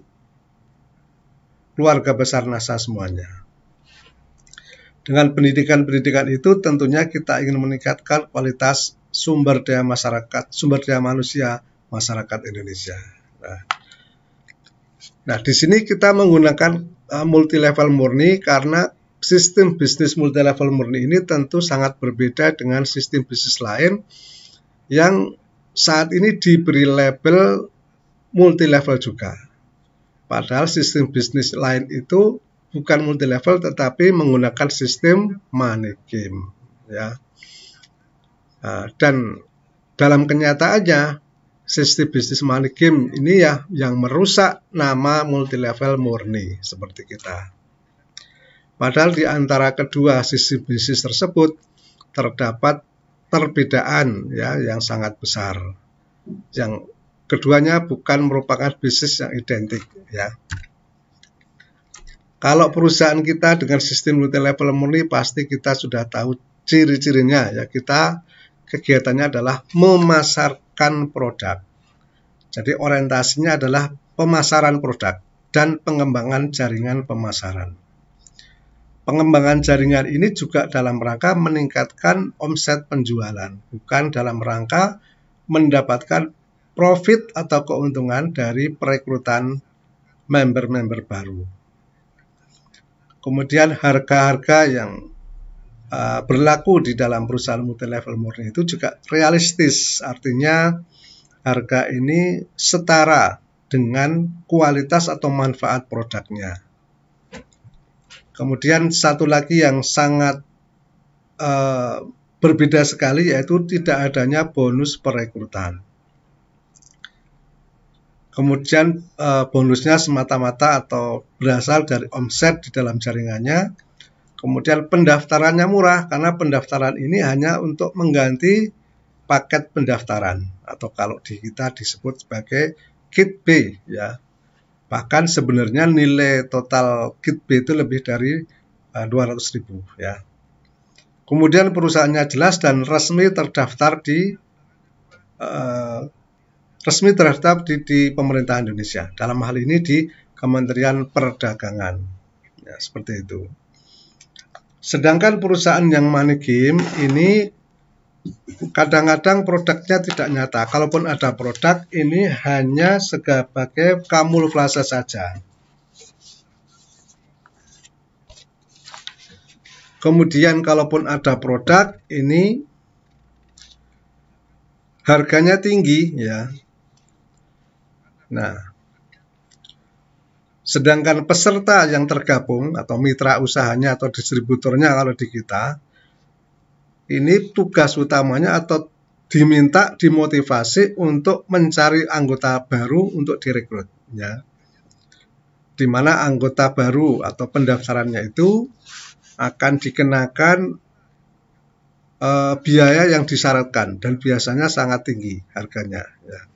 keluarga besar NASA semuanya. Dengan pendidikan-pendidikan itu tentunya kita ingin meningkatkan kualitas sumber daya masyarakat, sumber daya manusia masyarakat Indonesia. Nah, nah di sini kita menggunakan uh, eh, multi murni karena sistem bisnis multilevel murni ini tentu sangat berbeda dengan sistem bisnis lain yang saat ini diberi label multilevel juga. Padahal sistem bisnis lain itu bukan multi level tetapi menggunakan sistem money game ya nah, dan dalam kenyataannya sistem bisnis money game ini ya yang merusak nama multi level murni seperti kita padahal di antara kedua sistem bisnis tersebut terdapat perbedaan ya yang sangat besar yang keduanya bukan merupakan bisnis yang identik ya kalau perusahaan kita dengan sistem multi level murni pasti kita sudah tahu ciri-cirinya ya kita kegiatannya adalah memasarkan produk. Jadi orientasinya adalah pemasaran produk dan pengembangan jaringan pemasaran. Pengembangan jaringan ini juga dalam rangka meningkatkan omset penjualan, bukan dalam rangka mendapatkan profit atau keuntungan dari perekrutan member-member baru. Kemudian harga-harga yang uh, berlaku di dalam perusahaan multi level murni itu juga realistis, artinya harga ini setara dengan kualitas atau manfaat produknya. Kemudian satu lagi yang sangat uh, berbeda sekali yaitu tidak adanya bonus perekrutan. Kemudian eh, bonusnya semata-mata atau berasal dari omset di dalam jaringannya. Kemudian pendaftarannya murah karena pendaftaran ini hanya untuk mengganti paket pendaftaran atau kalau di kita disebut sebagai kit B ya. Bahkan sebenarnya nilai total kit B itu lebih dari uh, eh, 200.000 ya. Kemudian perusahaannya jelas dan resmi terdaftar di uh, resmi terhadap di, di pemerintah Indonesia. Dalam hal ini di Kementerian Perdagangan. Ya, seperti itu. Sedangkan perusahaan yang money game ini kadang-kadang produknya tidak nyata. Kalaupun ada produk, ini hanya sebagai kamuflase saja. Kemudian kalaupun ada produk, ini harganya tinggi ya. Nah, sedangkan peserta yang tergabung atau mitra usahanya atau distributornya kalau di kita, ini tugas utamanya atau diminta dimotivasi untuk mencari anggota baru untuk direkrutnya Di mana anggota baru atau pendaftarannya itu akan dikenakan e, biaya yang disyaratkan dan biasanya sangat tinggi harganya. Ya.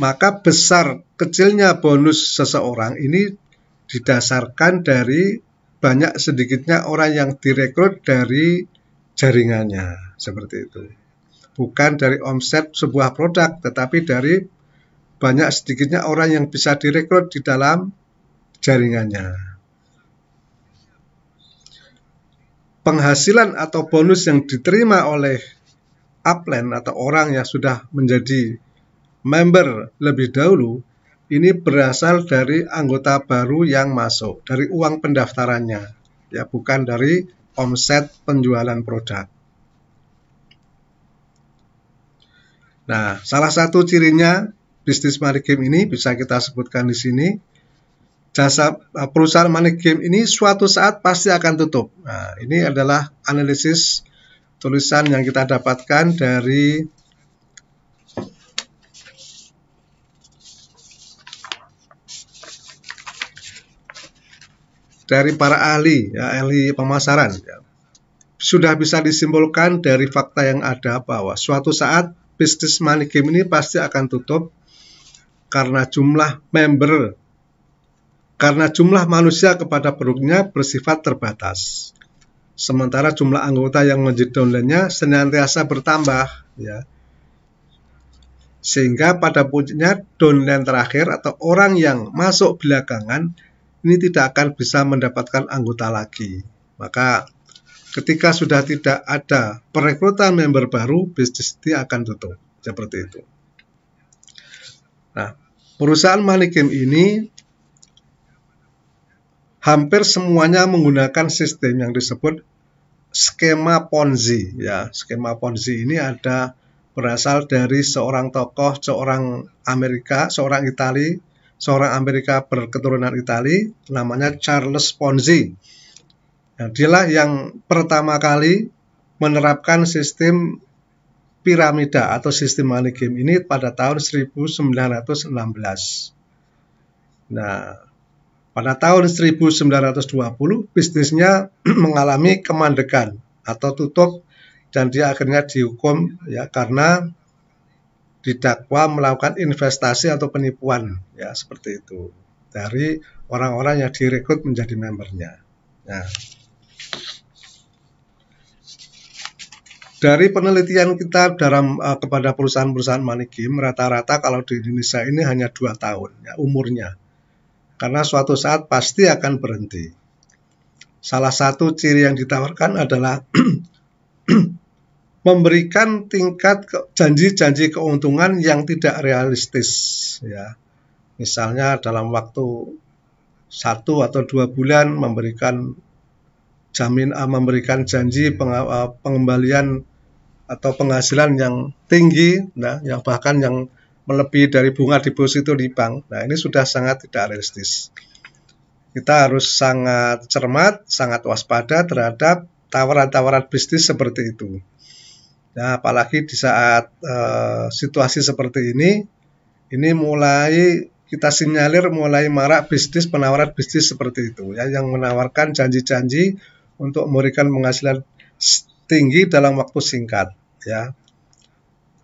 maka besar kecilnya bonus seseorang ini didasarkan dari banyak sedikitnya orang yang direkrut dari jaringannya seperti itu bukan dari omset sebuah produk tetapi dari banyak sedikitnya orang yang bisa direkrut di dalam jaringannya penghasilan atau bonus yang diterima oleh upline atau orang yang sudah menjadi member lebih dahulu ini berasal dari anggota baru yang masuk, dari uang pendaftarannya, ya bukan dari omset penjualan produk. Nah, salah satu cirinya bisnis money game ini bisa kita sebutkan di sini. Jasa eh, perusahaan money game ini suatu saat pasti akan tutup. Nah, ini adalah analisis tulisan yang kita dapatkan dari dari para ahli, ya, ahli pemasaran. Ya. Sudah bisa disimpulkan dari fakta yang ada bahwa suatu saat bisnis money game ini pasti akan tutup karena jumlah member karena jumlah manusia kepada produknya bersifat terbatas. Sementara jumlah anggota yang menjadi downline senantiasa bertambah, ya. Sehingga pada puncaknya downline terakhir atau orang yang masuk belakangan ini tidak akan bisa mendapatkan anggota lagi. Maka ketika sudah tidak ada perekrutan member baru, bisnis ini akan tutup. Seperti itu. Nah, perusahaan money game ini hampir semuanya menggunakan sistem yang disebut skema Ponzi ya. Skema Ponzi ini ada berasal dari seorang tokoh, seorang Amerika, seorang Italia seorang Amerika berketurunan Itali namanya Charles Ponzi. Nah, dialah yang pertama kali menerapkan sistem piramida atau sistem money game ini pada tahun 1916. Nah, pada tahun 1920 bisnisnya mengalami kemandekan atau tutup dan dia akhirnya dihukum ya karena didakwa melakukan investasi atau penipuan ya seperti itu dari orang-orang yang direkrut menjadi membernya. Nah, dari penelitian kita dalam uh, kepada perusahaan-perusahaan money game rata-rata kalau di Indonesia ini hanya dua tahun ya, umurnya karena suatu saat pasti akan berhenti. Salah satu ciri yang ditawarkan adalah memberikan tingkat janji-janji keuntungan yang tidak realistis ya. Misalnya dalam waktu satu atau dua bulan memberikan jamin eh, memberikan janji eh, pengembalian atau penghasilan yang tinggi, nah, yang bahkan yang melebihi dari bunga deposito di bank. Nah, ini sudah sangat tidak realistis. Kita harus sangat cermat, sangat waspada terhadap tawaran-tawaran bisnis seperti itu. Nah, apalagi di saat uh, situasi seperti ini, ini mulai kita sinyalir mulai marak bisnis penawaran bisnis seperti itu ya, yang menawarkan janji-janji untuk memberikan penghasilan tinggi dalam waktu singkat ya.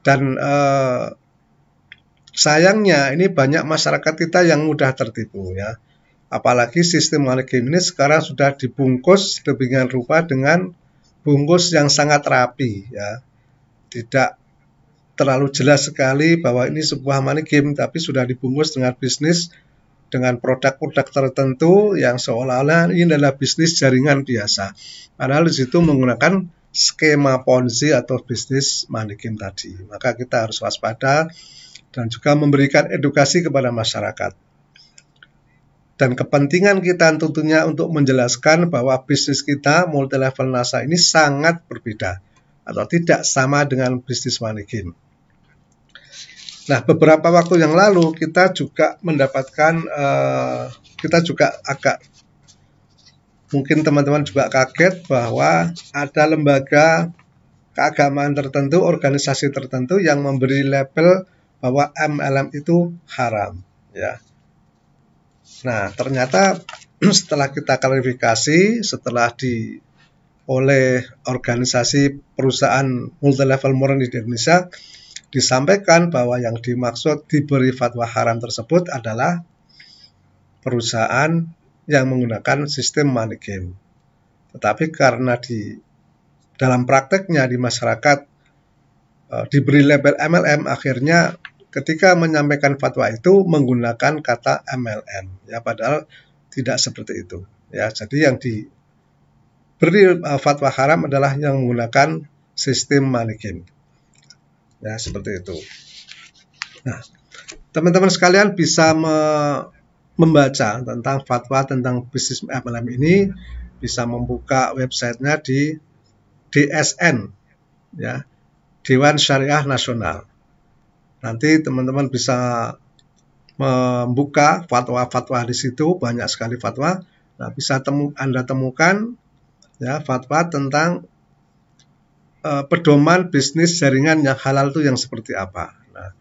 Dan uh, sayangnya ini banyak masyarakat kita yang mudah tertipu ya. Apalagi sistem money game ini sekarang sudah dibungkus demikian rupa dengan bungkus yang sangat rapi ya tidak terlalu jelas sekali bahwa ini sebuah money game, tapi sudah dibungkus dengan bisnis dengan produk-produk tertentu yang seolah-olah ini adalah bisnis jaringan biasa. Padahal di menggunakan skema ponzi atau bisnis money game tadi. Maka kita harus waspada dan juga memberikan edukasi kepada masyarakat. Dan kepentingan kita tentunya untuk menjelaskan bahwa bisnis kita multilevel NASA ini sangat berbeda atau tidak sama dengan bisnis manikin. Nah, beberapa waktu yang lalu kita juga mendapatkan, uh, kita juga agak mungkin teman-teman juga kaget bahwa ada lembaga keagamaan tertentu, organisasi tertentu yang memberi label bahwa MLM itu haram. Ya. Nah, ternyata setelah kita klarifikasi, setelah di oleh organisasi perusahaan multilevel murni di Indonesia disampaikan bahwa yang dimaksud diberi fatwa haram tersebut adalah perusahaan yang menggunakan sistem money game. Tetapi karena di dalam prakteknya di masyarakat e, diberi label MLM akhirnya ketika menyampaikan fatwa itu menggunakan kata MLM ya padahal tidak seperti itu ya jadi yang di berarti uh, eh, fatwa haram adalah yang menggunakan sistem manikin Ya, seperti itu. Nah, teman-teman sekalian bisa me membaca tentang fatwa tentang bisnis MLM ini bisa membuka websitenya di DSN ya Dewan Syariah Nasional nanti teman-teman bisa membuka fatwa-fatwa di situ banyak sekali fatwa nah bisa temu, anda temukan ya fatwa tentang uh, pedoman bisnis jaringan yang halal itu yang seperti apa. Nah,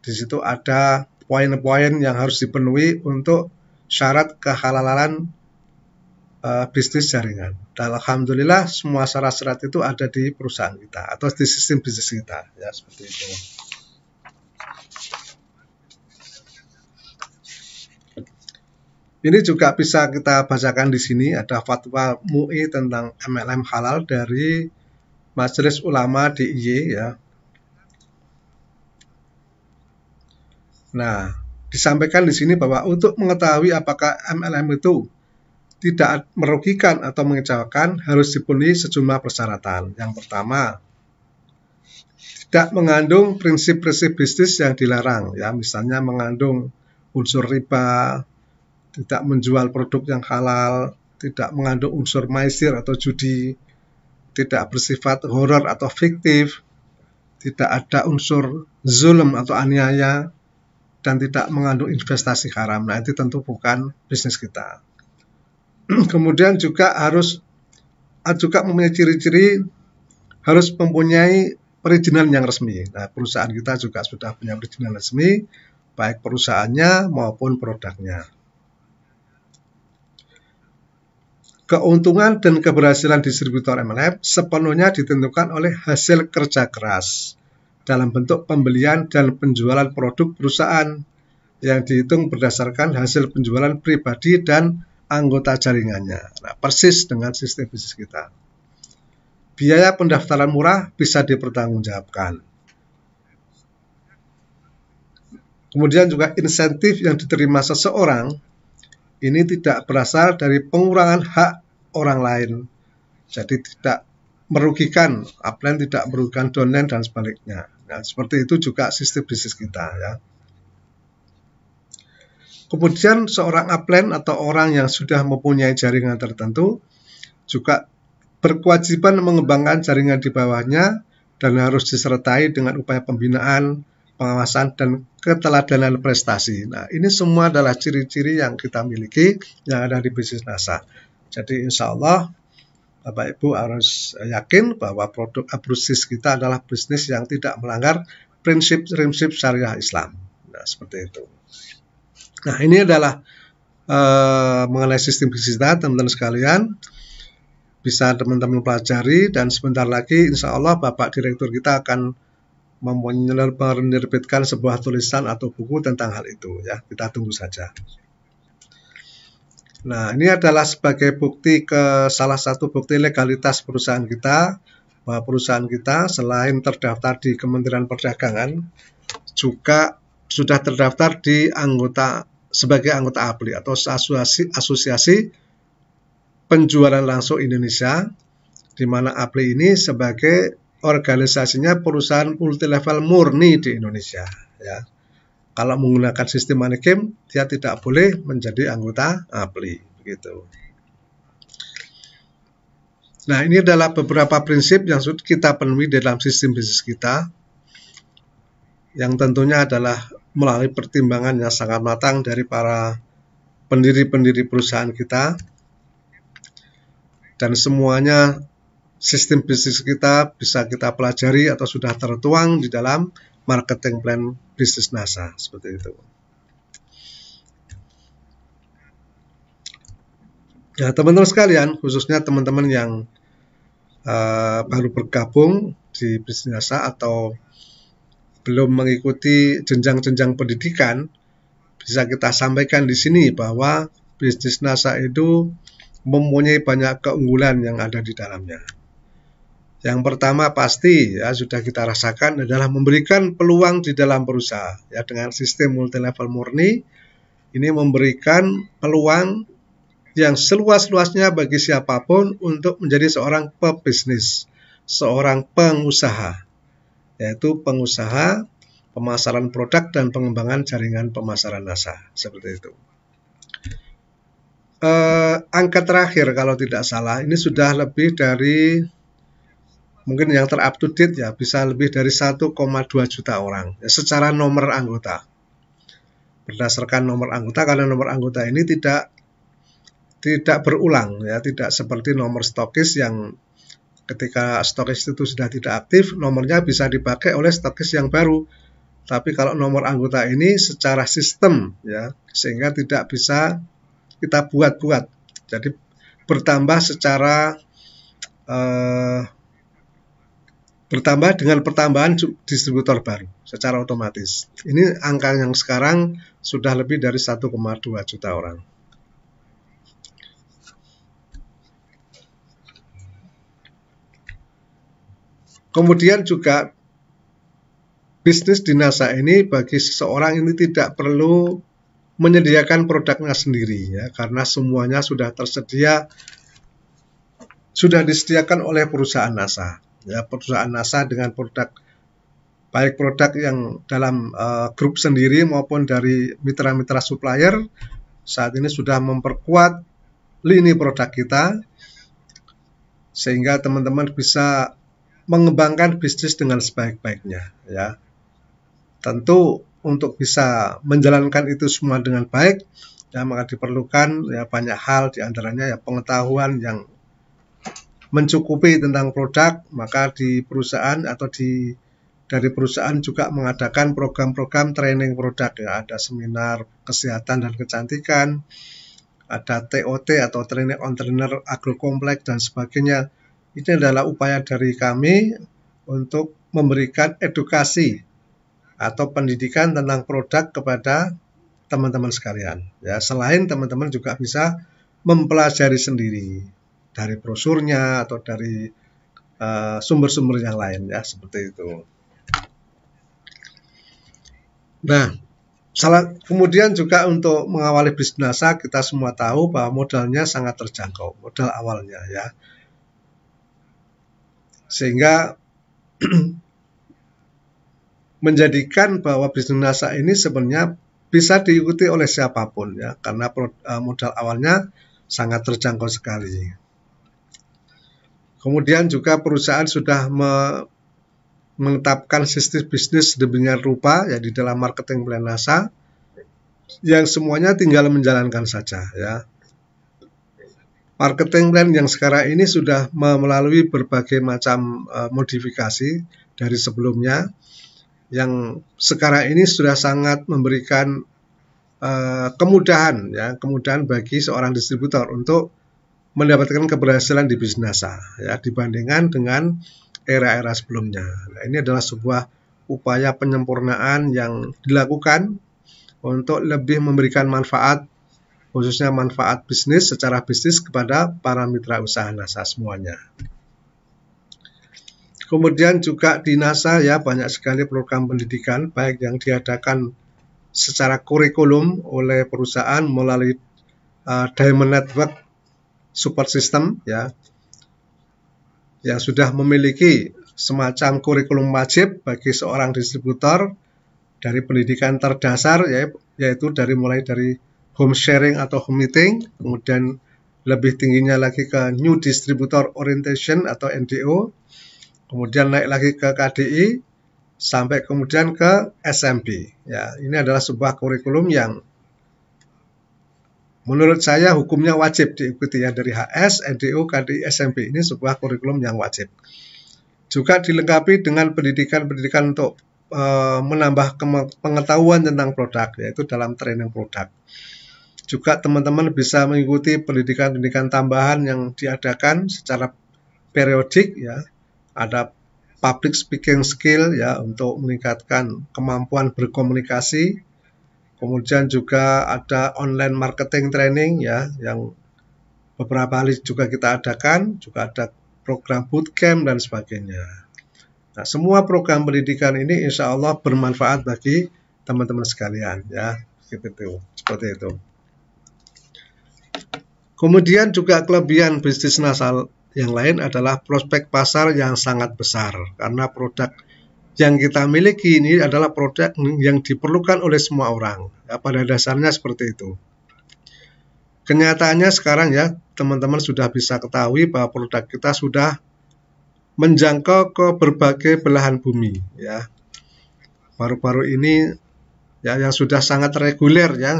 di situ ada poin-poin yang harus dipenuhi untuk syarat kehalalan uh, bisnis jaringan. Dan alhamdulillah semua syarat-syarat itu ada di perusahaan kita atau di sistem bisnis kita ya seperti itu. Ini juga bisa kita bacakan di sini ada fatwa MUI tentang MLM halal dari Majelis Ulama DIY ya. Nah, disampaikan di sini bahwa untuk mengetahui apakah MLM itu tidak merugikan atau mengecewakan harus dipenuhi sejumlah persyaratan. Yang pertama, tidak mengandung prinsip-prinsip bisnis yang dilarang ya, misalnya mengandung unsur riba, tidak menjual produk yang halal, tidak mengandung unsur maisir atau judi, tidak bersifat horor atau fiktif, tidak ada unsur zulm atau aniaya, dan tidak mengandung investasi haram. Nah, itu tentu bukan bisnis kita. Kemudian juga harus ah, juga mempunyai ciri-ciri harus mempunyai perizinan yang resmi. Nah, perusahaan kita juga sudah punya perizinan resmi, baik perusahaannya maupun produknya. keuntungan dan keberhasilan distributor MLM sepenuhnya ditentukan oleh hasil kerja keras dalam bentuk pembelian dan penjualan produk perusahaan yang dihitung berdasarkan hasil penjualan pribadi dan anggota jaringannya. Nah, persis dengan sistem bisnis kita. Biaya pendaftaran murah bisa dipertanggungjawabkan. Kemudian juga insentif yang diterima seseorang ini tidak berasal dari pengurangan hak orang lain. Jadi tidak merugikan upline, tidak merugikan downline dan sebaliknya. Nah, seperti itu juga sistem bisnis kita ya. Kemudian seorang upline atau orang yang sudah mempunyai jaringan tertentu juga berkewajiban mengembangkan jaringan di bawahnya dan harus disertai dengan upaya pembinaan, pengawasan dan keteladanan prestasi. Nah, ini semua adalah ciri-ciri yang kita miliki yang ada di bisnis NASA. Jadi insya Allah Bapak Ibu harus yakin bahwa produk abrusis kita adalah bisnis yang tidak melanggar prinsip-prinsip syariah Islam. Nah, seperti itu. Nah, ini adalah uh, mengenai sistem bisnis kita, teman-teman sekalian bisa teman-teman pelajari dan sebentar lagi insya Allah Bapak Direktur kita akan menerbitkan sebuah tulisan atau buku tentang hal itu ya. Kita tunggu saja. Nah, ini adalah sebagai bukti ke salah satu bukti legalitas perusahaan kita bahwa perusahaan kita selain terdaftar di Kementerian Perdagangan juga sudah terdaftar di anggota sebagai anggota APLI atau Asosiasi, Asosiasi Penjualan Langsung Indonesia di mana APLI ini sebagai organisasinya perusahaan multilevel murni di Indonesia. Ya. Kalau menggunakan sistem manikim, dia tidak boleh menjadi anggota APLI. Begitu. Nah, ini adalah beberapa prinsip yang sudah kita penuhi dalam sistem bisnis kita, yang tentunya adalah melalui pertimbangan yang sangat matang dari para pendiri-pendiri perusahaan kita, dan semuanya sistem bisnis kita bisa kita pelajari atau sudah tertuang di dalam marketing plan bisnis NASA seperti itu. Ya teman-teman sekalian, khususnya teman-teman yang uh, baru bergabung di bisnis NASA atau belum mengikuti jenjang-jenjang pendidikan, bisa kita sampaikan di sini bahwa bisnis NASA itu mempunyai banyak keunggulan yang ada di dalamnya. Yang pertama pasti ya sudah kita rasakan adalah memberikan peluang di dalam perusahaan ya dengan sistem multi level murni ini memberikan peluang yang seluas-luasnya bagi siapapun untuk menjadi seorang pebisnis, seorang pengusaha yaitu pengusaha pemasaran produk dan pengembangan jaringan pemasaran NASA seperti itu. Eh, angka terakhir kalau tidak salah ini sudah lebih dari mungkin yang terupdate to date ya bisa lebih dari 1,2 juta orang ya, secara nomor anggota. Berdasarkan nomor anggota karena nomor anggota ini tidak tidak berulang ya, tidak seperti nomor stokis yang ketika stokis itu sudah tidak aktif, nomornya bisa dipakai oleh stokis yang baru. Tapi kalau nomor anggota ini secara sistem ya, sehingga tidak bisa kita buat-buat. Jadi bertambah secara eh, bertambah dengan pertambahan distributor baru secara otomatis. Ini angka yang sekarang sudah lebih dari 1,2 juta orang. Kemudian juga bisnis di NASA ini bagi seseorang ini tidak perlu menyediakan produknya sendiri ya karena semuanya sudah tersedia sudah disediakan oleh perusahaan NASA ya perusahaan NASA dengan produk baik produk yang dalam uh, grup sendiri maupun dari mitra-mitra supplier saat ini sudah memperkuat lini produk kita sehingga teman-teman bisa mengembangkan bisnis dengan sebaik-baiknya ya. Tentu untuk bisa menjalankan itu semua dengan baik ya maka diperlukan ya banyak hal diantaranya ya pengetahuan yang mencukupi tentang produk, maka di perusahaan atau di dari perusahaan juga mengadakan program-program training produk ya ada seminar kesehatan dan kecantikan ada TOT atau training on trainer agrokompleks dan sebagainya ini adalah upaya dari kami untuk memberikan edukasi atau pendidikan tentang produk kepada teman-teman sekalian ya selain teman-teman juga bisa mempelajari sendiri dari brosurnya atau dari eh, sumber-sumber uh, yang lain ya seperti itu. Nah, salah kemudian juga untuk mengawali bisnis NASA kita semua tahu bahwa modalnya sangat terjangkau, modal awalnya ya. Sehingga menjadikan bahwa bisnis NASA ini sebenarnya bisa diikuti oleh siapapun ya karena eh, modal awalnya sangat terjangkau sekali. Kemudian juga perusahaan sudah me menetapkan sistem bisnis demikian rupa ya di dalam marketing plan NASA yang semuanya tinggal menjalankan saja ya. Marketing plan yang sekarang ini sudah melalui berbagai macam uh, modifikasi dari sebelumnya yang sekarang ini sudah sangat memberikan uh, kemudahan ya kemudahan bagi seorang distributor untuk mendapatkan keberhasilan di bisnis NASA ya dibandingkan dengan era-era sebelumnya. Nah, ini adalah sebuah upaya penyempurnaan yang dilakukan untuk lebih memberikan manfaat khususnya manfaat bisnis secara bisnis kepada para mitra usaha NASA semuanya. Kemudian juga di NASA ya banyak sekali program pendidikan baik yang diadakan secara kurikulum oleh perusahaan melalui uh, Diamond Network support system ya yang sudah memiliki semacam kurikulum wajib bagi seorang distributor dari pendidikan terdasar ya, yaitu dari mulai dari home sharing atau home meeting kemudian lebih tingginya lagi ke new distributor orientation atau NDO kemudian naik lagi ke KDI sampai kemudian ke SMP. ya ini adalah sebuah kurikulum yang Menurut saya hukumnya wajib diikuti ya dari HS, NDO, KDI, SMP ini sebuah kurikulum yang wajib. Juga dilengkapi dengan pendidikan-pendidikan untuk e, menambah pengetahuan tentang produk yaitu dalam training produk. Juga teman-teman bisa mengikuti pendidikan-pendidikan tambahan yang diadakan secara periodik ya. Ada public speaking skill ya untuk meningkatkan kemampuan berkomunikasi Kemudian juga ada online marketing training ya yang beberapa kali juga kita adakan, juga ada program bootcamp dan sebagainya. Nah, semua program pendidikan ini insya Allah bermanfaat bagi teman-teman sekalian ya, seperti itu. Seperti itu. Kemudian juga kelebihan bisnis nasal yang lain adalah prospek pasar yang sangat besar karena produk yang kita miliki ini adalah produk yang diperlukan oleh semua orang. Ya, pada dasarnya seperti itu. Kenyataannya sekarang ya, teman-teman sudah bisa ketahui bahwa produk kita sudah menjangkau ke berbagai belahan bumi ya. Baru-baru ini ya yang sudah sangat reguler ya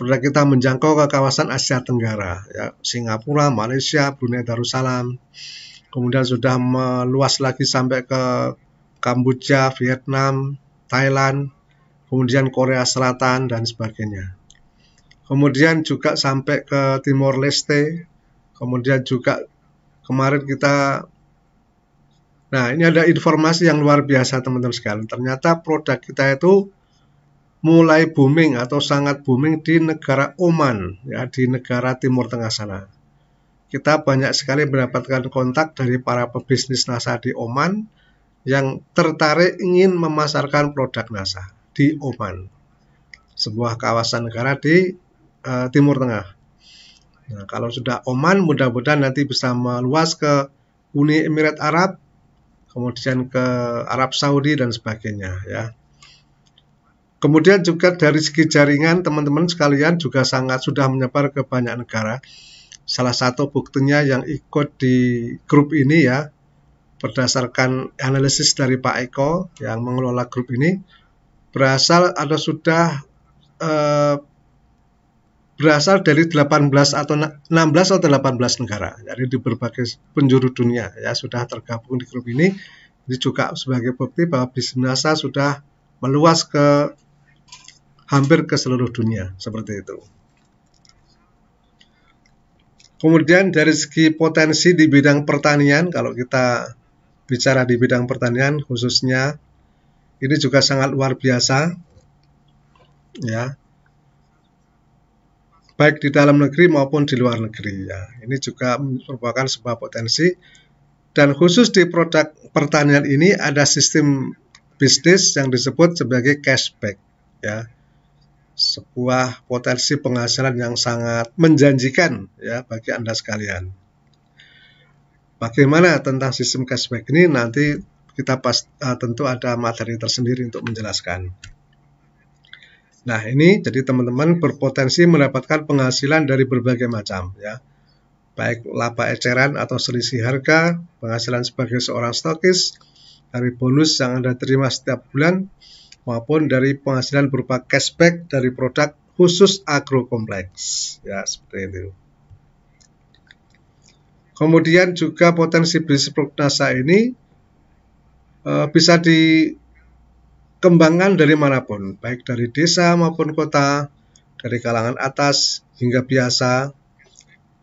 produk kita menjangkau ke kawasan Asia Tenggara, ya, Singapura, Malaysia, Brunei Darussalam. Kemudian sudah meluas lagi sampai ke Kamboja, Vietnam, Thailand, kemudian Korea Selatan dan sebagainya. Kemudian juga sampai ke Timor Leste, kemudian juga kemarin kita Nah, ini ada informasi yang luar biasa teman-teman sekalian. Ternyata produk kita itu mulai booming atau sangat booming di negara Oman, ya di negara Timur Tengah sana. Kita banyak sekali mendapatkan kontak dari para pebisnis NASA di Oman yang tertarik ingin memasarkan produk NASA di Oman, sebuah kawasan negara di e, Timur Tengah. Nah, kalau sudah Oman, mudah-mudahan nanti bisa meluas ke Uni Emirat Arab, kemudian ke Arab Saudi dan sebagainya ya. Kemudian juga dari segi jaringan teman-teman sekalian juga sangat sudah menyebar ke banyak negara. Salah satu buktinya yang ikut di grup ini ya, berdasarkan analisis dari Pak Eko yang mengelola grup ini berasal atau sudah eh, berasal dari 18 atau 16 atau 18 negara. dari di berbagai penjuru dunia ya sudah tergabung di grup ini. Ini juga sebagai bukti bahwa bisnis nasa sudah meluas ke hampir ke seluruh dunia seperti itu. Kemudian dari segi potensi di bidang pertanian kalau kita bicara di bidang pertanian khususnya ini juga sangat luar biasa ya baik di dalam negeri maupun di luar negeri ya ini juga merupakan sebuah potensi dan khusus di produk pertanian ini ada sistem bisnis yang disebut sebagai cashback ya sebuah potensi penghasilan yang sangat menjanjikan ya bagi Anda sekalian. Bagaimana tentang sistem cashback ini nanti kita pas, uh, tentu ada materi tersendiri untuk menjelaskan. Nah ini jadi teman-teman berpotensi mendapatkan penghasilan dari berbagai macam ya, baik laba eceran atau selisih harga, penghasilan sebagai seorang stokis, dari bonus yang Anda terima setiap bulan, maupun dari penghasilan berupa cashback dari produk khusus agro kompleks ya seperti itu. Kemudian juga potensi bisnis nasa ini e, bisa dikembangkan dari manapun, baik dari desa maupun kota, dari kalangan atas hingga biasa,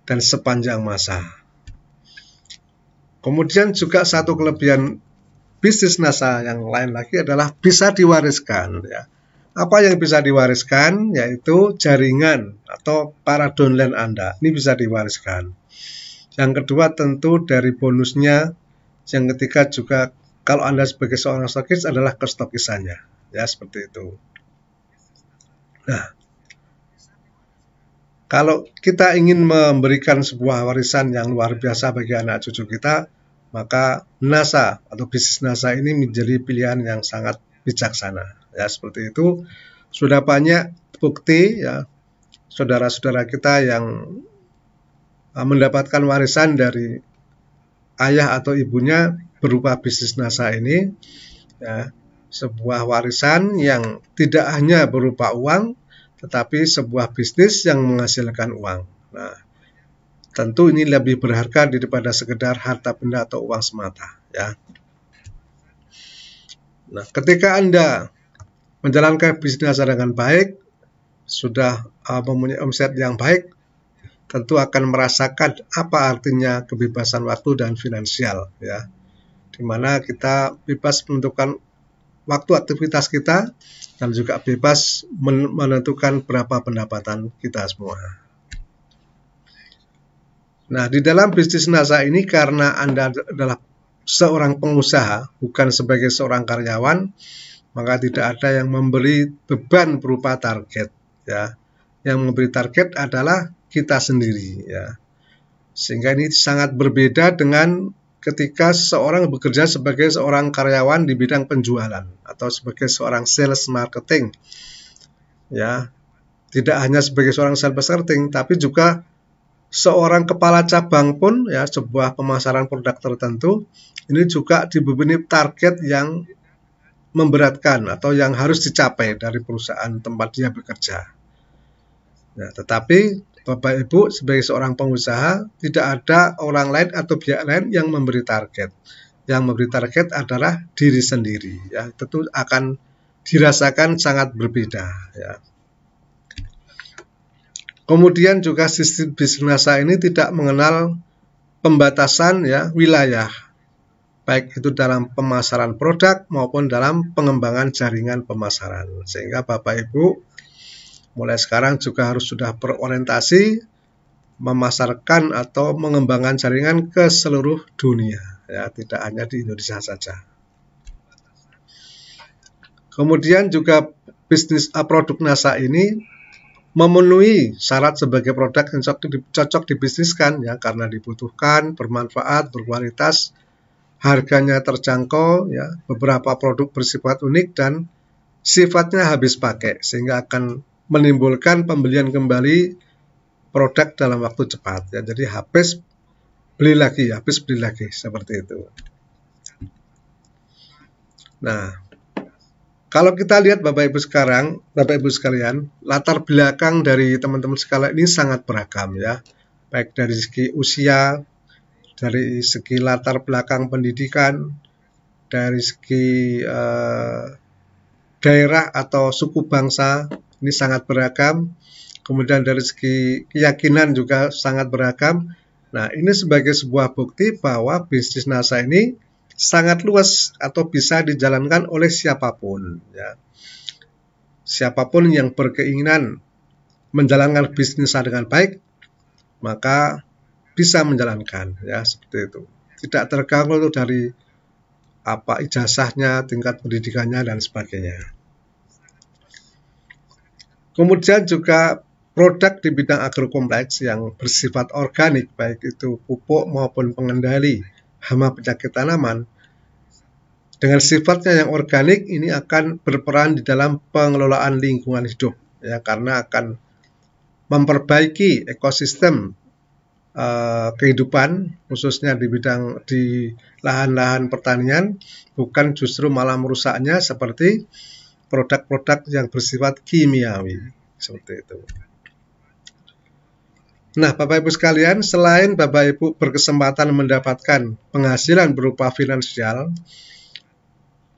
dan sepanjang masa. Kemudian juga satu kelebihan bisnis NASA yang lain lagi adalah bisa diwariskan. Ya. Apa yang bisa diwariskan yaitu jaringan atau para downline Anda. Ini bisa diwariskan yang kedua tentu dari bonusnya. Yang ketiga juga kalau Anda sebagai seorang stokis adalah kestokisannya. Ya, seperti itu. Nah, kalau kita ingin memberikan sebuah warisan yang luar biasa bagi anak cucu kita, maka NASA atau bisnis NASA ini menjadi pilihan yang sangat bijaksana. Ya, seperti itu. Sudah banyak bukti ya saudara-saudara kita yang Eh, mendapatkan warisan dari ayah atau ibunya berupa bisnis NASA ini ya, sebuah warisan yang tidak hanya berupa uang tetapi sebuah bisnis yang menghasilkan uang. Nah, tentu ini lebih berharga daripada sekedar harta benda atau uang semata ya. Nah, ketika Anda menjalankan bisnis nasa dengan baik, sudah uh, mempunyai omset yang baik, tentu akan merasakan apa artinya kebebasan waktu dan finansial ya. Di mana kita bebas menentukan waktu aktivitas kita dan juga bebas menentukan berapa pendapatan kita semua. Nah, di dalam bisnis NASA ini karena Anda adalah seorang pengusaha, bukan sebagai seorang karyawan, maka tidak ada yang memberi beban berupa target ya. Yang memberi target adalah kita sendiri ya. Sehingga ini sangat berbeda dengan ketika seorang bekerja sebagai seorang karyawan di bidang penjualan atau sebagai seorang sales marketing. Ya, tidak hanya sebagai seorang sales marketing tapi juga seorang kepala cabang pun ya sebuah pemasaran produk tertentu ini juga dibebani target yang memberatkan atau yang harus dicapai dari perusahaan tempat dia bekerja. Nah, tetapi Bapak Ibu sebagai seorang pengusaha tidak ada orang lain atau pihak lain yang memberi target. Yang memberi target adalah diri sendiri ya. Tentu akan dirasakan sangat berbeda ya. Kemudian juga sistem bisnis ini tidak mengenal pembatasan ya wilayah baik itu dalam pemasaran produk maupun dalam pengembangan jaringan pemasaran sehingga Bapak Ibu mulai sekarang juga harus sudah berorientasi memasarkan atau mengembangkan jaringan ke seluruh dunia ya tidak hanya di Indonesia saja kemudian juga bisnis eh, produk NASA ini memenuhi syarat sebagai produk yang cocok dibisniskan ya karena dibutuhkan bermanfaat berkualitas harganya terjangkau ya beberapa produk bersifat unik dan sifatnya habis pakai sehingga akan menimbulkan pembelian kembali produk dalam waktu cepat ya jadi habis beli lagi habis beli lagi seperti itu nah kalau kita lihat Bapak Ibu sekarang, Bapak Ibu sekalian, latar belakang dari teman-teman sekalian ini sangat beragam ya. Baik dari segi usia, dari segi latar belakang pendidikan, dari segi eh, daerah atau suku bangsa, ini sangat beragam. Kemudian dari segi keyakinan juga sangat beragam. Nah, ini sebagai sebuah bukti bahwa bisnis NASA ini sangat luas atau bisa dijalankan oleh siapapun. Ya. Siapapun yang berkeinginan menjalankan bisnisnya dengan baik, maka bisa menjalankan. Ya, seperti itu. Tidak terganggu dari apa ijazahnya, tingkat pendidikannya, dan sebagainya. Kemudian juga produk di bidang agrokompleks yang bersifat organik, baik itu pupuk maupun pengendali hama penyakit tanaman, dengan sifatnya yang organik ini akan berperan di dalam pengelolaan lingkungan hidup ya karena akan memperbaiki ekosistem uh, kehidupan khususnya di bidang di lahan-lahan pertanian bukan justru malah merusaknya seperti produk-produk yang bersifat kimiawi seperti itu. Nah, Bapak Ibu sekalian, selain Bapak Ibu berkesempatan mendapatkan penghasilan berupa finansial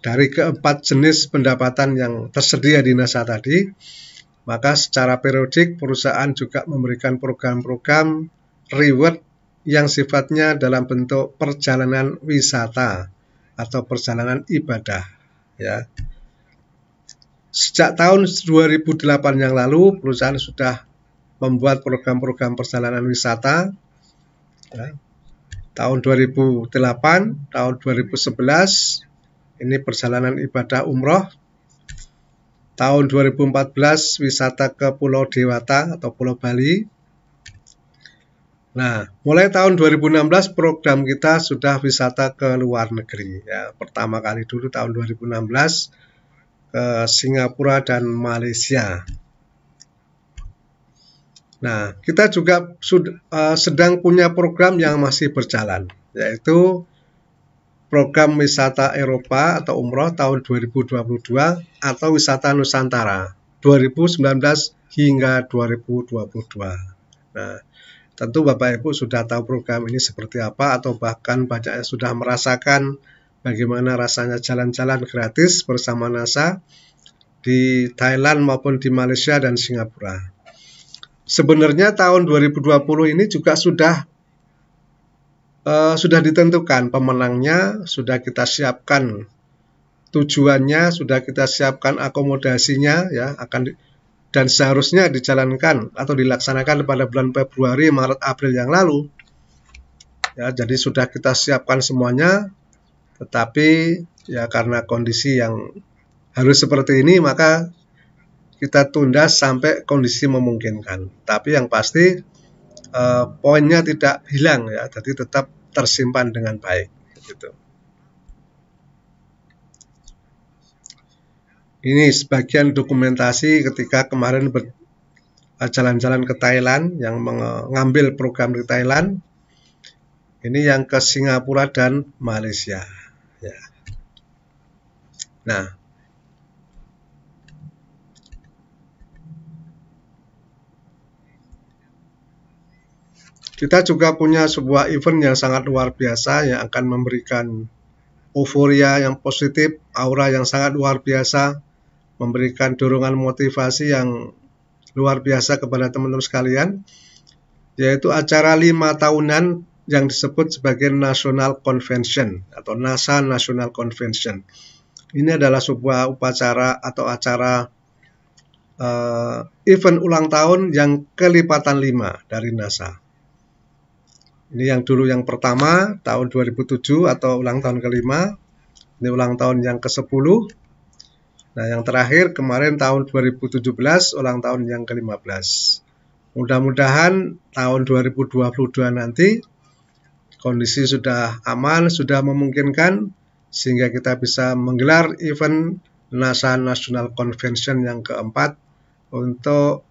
dari keempat jenis pendapatan yang tersedia di NASA tadi, maka secara periodik perusahaan juga memberikan program-program reward yang sifatnya dalam bentuk perjalanan wisata atau perjalanan ibadah, ya. Sejak tahun 2008 yang lalu, perusahaan sudah membuat program-program perjalanan wisata. Ya. Tahun 2008, tahun 2011, ini perjalanan ibadah umroh. Tahun 2014, wisata ke Pulau Dewata atau Pulau Bali. Nah, mulai tahun 2016 program kita sudah wisata ke luar negeri. Ya, pertama kali dulu tahun 2016 ke Singapura dan Malaysia. Nah, kita juga eh, sedang punya program yang masih berjalan, yaitu program wisata Eropa atau Umroh tahun 2022 atau wisata Nusantara 2019 hingga 2022. Nah, tentu Bapak Ibu sudah tahu program ini seperti apa atau bahkan banyak yang sudah merasakan bagaimana rasanya jalan-jalan gratis bersama NASA di Thailand maupun di Malaysia dan Singapura. Sebenarnya tahun 2020 ini juga sudah uh, sudah ditentukan pemenangnya, sudah kita siapkan tujuannya, sudah kita siapkan akomodasinya ya akan di, dan seharusnya dijalankan atau dilaksanakan pada bulan Februari, Maret, April yang lalu. Ya, jadi sudah kita siapkan semuanya, tetapi ya karena kondisi yang harus seperti ini maka kita tunda sampai kondisi memungkinkan. Tapi yang pasti eh, poinnya tidak hilang ya, jadi tetap tersimpan dengan baik gitu. Ini sebagian dokumentasi ketika kemarin eh, jalan-jalan ke Thailand yang mengambil program di Thailand. Ini yang ke Singapura dan Malaysia. Nah, Kita juga punya sebuah event yang sangat luar biasa yang akan memberikan euforia yang positif, aura yang sangat luar biasa, memberikan dorongan motivasi yang luar biasa kepada teman-teman sekalian, yaitu acara lima tahunan yang disebut sebagai National Convention atau NASA National Convention. Ini adalah sebuah upacara atau acara uh, event ulang tahun yang kelipatan 5 dari NASA. Ini yang dulu yang pertama tahun 2007 atau ulang tahun kelima. Ini ulang tahun yang ke-10. Nah, yang terakhir kemarin tahun 2017 ulang tahun yang ke-15. Mudah-mudahan tahun 2022 nanti kondisi sudah aman, sudah memungkinkan sehingga kita bisa menggelar event NASA National Convention yang keempat untuk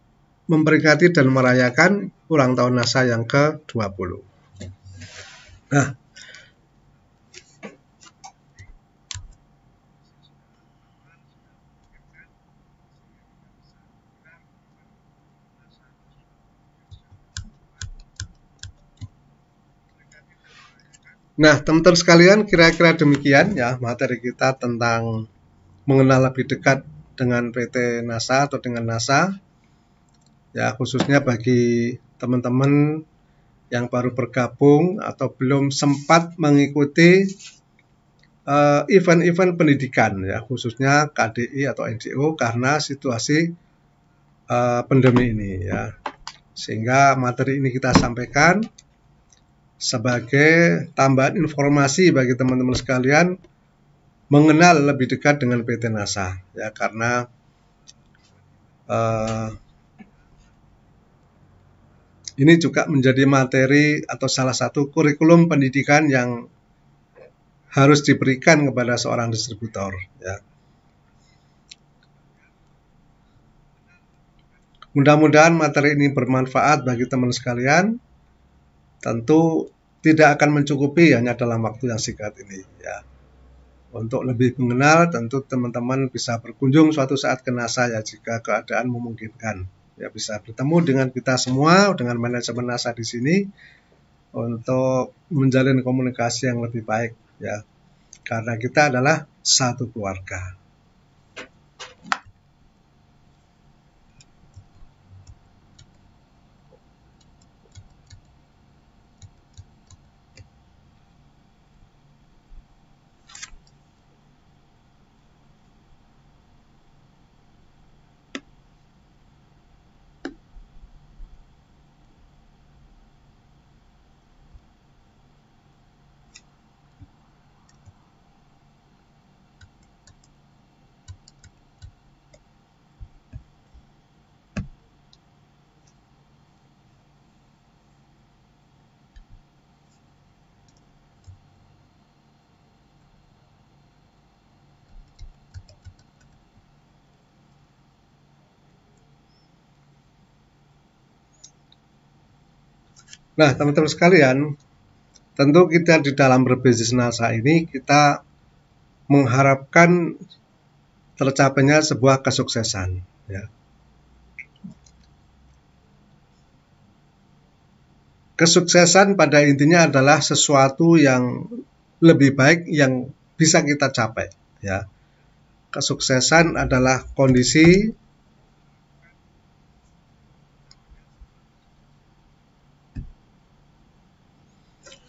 memperingati dan merayakan ulang tahun NASA yang ke-20. Nah, Nah, teman-teman sekalian, kira-kira demikian ya materi kita tentang mengenal lebih dekat dengan PT NASA atau dengan NASA. Ya, khususnya bagi teman-teman yang baru bergabung atau belum sempat mengikuti eh, event-event uh, pendidikan ya, khususnya KDI atau NGO karena situasi uh, pandemi ini ya. Sehingga materi ini kita sampaikan sebagai tambahan informasi bagi teman-teman sekalian mengenal lebih dekat dengan PT NASA ya karena uh, ini juga menjadi materi atau salah satu kurikulum pendidikan yang harus diberikan kepada seorang distributor ya. Mudah-mudahan materi ini bermanfaat bagi teman sekalian tentu tidak akan mencukupi hanya dalam waktu yang singkat ini ya. Untuk lebih mengenal tentu teman-teman bisa berkunjung suatu saat ke NASA ya jika keadaan memungkinkan. Ya bisa bertemu dengan kita semua dengan manajemen NASA di sini untuk menjalin komunikasi yang lebih baik ya. Karena kita adalah satu keluarga. Nah, teman-teman sekalian, tentu kita di dalam berbisnis NASA ini kita mengharapkan tercapainya sebuah kesuksesan. Ya. Kesuksesan pada intinya adalah sesuatu yang lebih baik yang bisa kita capai. Ya. Kesuksesan adalah kondisi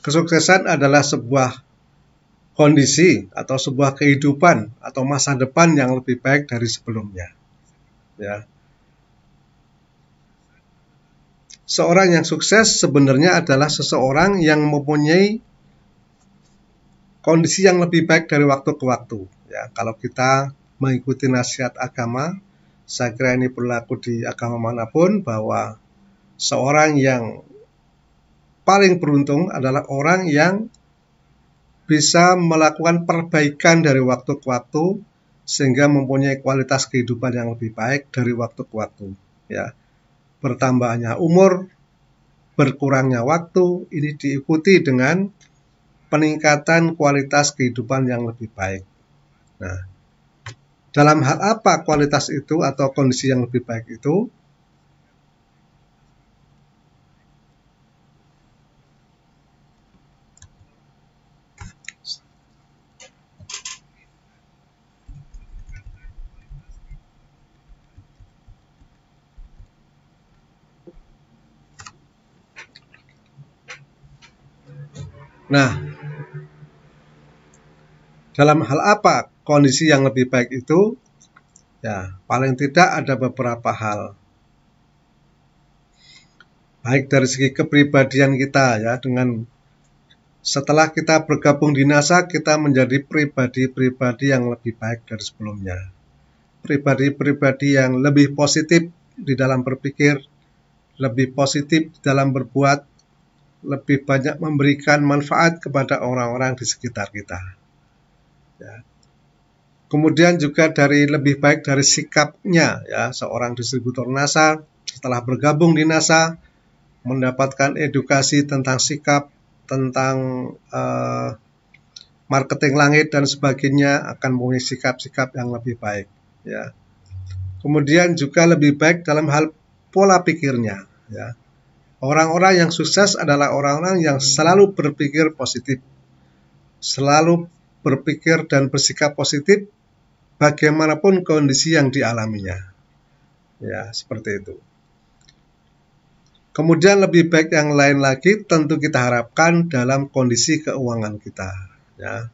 Kesuksesan adalah sebuah kondisi atau sebuah kehidupan atau masa depan yang lebih baik dari sebelumnya. Ya. Seorang yang sukses sebenarnya adalah seseorang yang mempunyai kondisi yang lebih baik dari waktu ke waktu. Ya, kalau kita mengikuti nasihat agama, saya kira ini berlaku di agama manapun bahwa seorang yang paling beruntung adalah orang yang bisa melakukan perbaikan dari waktu ke waktu sehingga mempunyai kualitas kehidupan yang lebih baik dari waktu ke waktu ya bertambahnya umur berkurangnya waktu ini diikuti dengan peningkatan kualitas kehidupan yang lebih baik nah dalam hal apa kualitas itu atau kondisi yang lebih baik itu Nah, dalam hal apa kondisi yang lebih baik itu? Ya, paling tidak ada beberapa hal. Baik dari segi kepribadian kita ya dengan setelah kita bergabung di NASA, kita menjadi pribadi-pribadi yang lebih baik dari sebelumnya. Pribadi-pribadi yang lebih positif di dalam berpikir, lebih positif di dalam berbuat, lebih banyak memberikan manfaat kepada orang-orang di sekitar kita. Ya. Kemudian juga dari lebih baik dari sikapnya ya seorang distributor NASA setelah bergabung di NASA mendapatkan edukasi tentang sikap, tentang uh, marketing langit dan sebagainya akan mempunyai sikap-sikap yang lebih baik ya. Kemudian juga lebih baik dalam hal pola pikirnya ya Orang-orang yang sukses adalah orang-orang yang selalu berpikir positif, selalu berpikir dan bersikap positif bagaimanapun kondisi yang dialaminya. Ya, seperti itu. Kemudian lebih baik yang lain lagi tentu kita harapkan dalam kondisi keuangan kita, ya.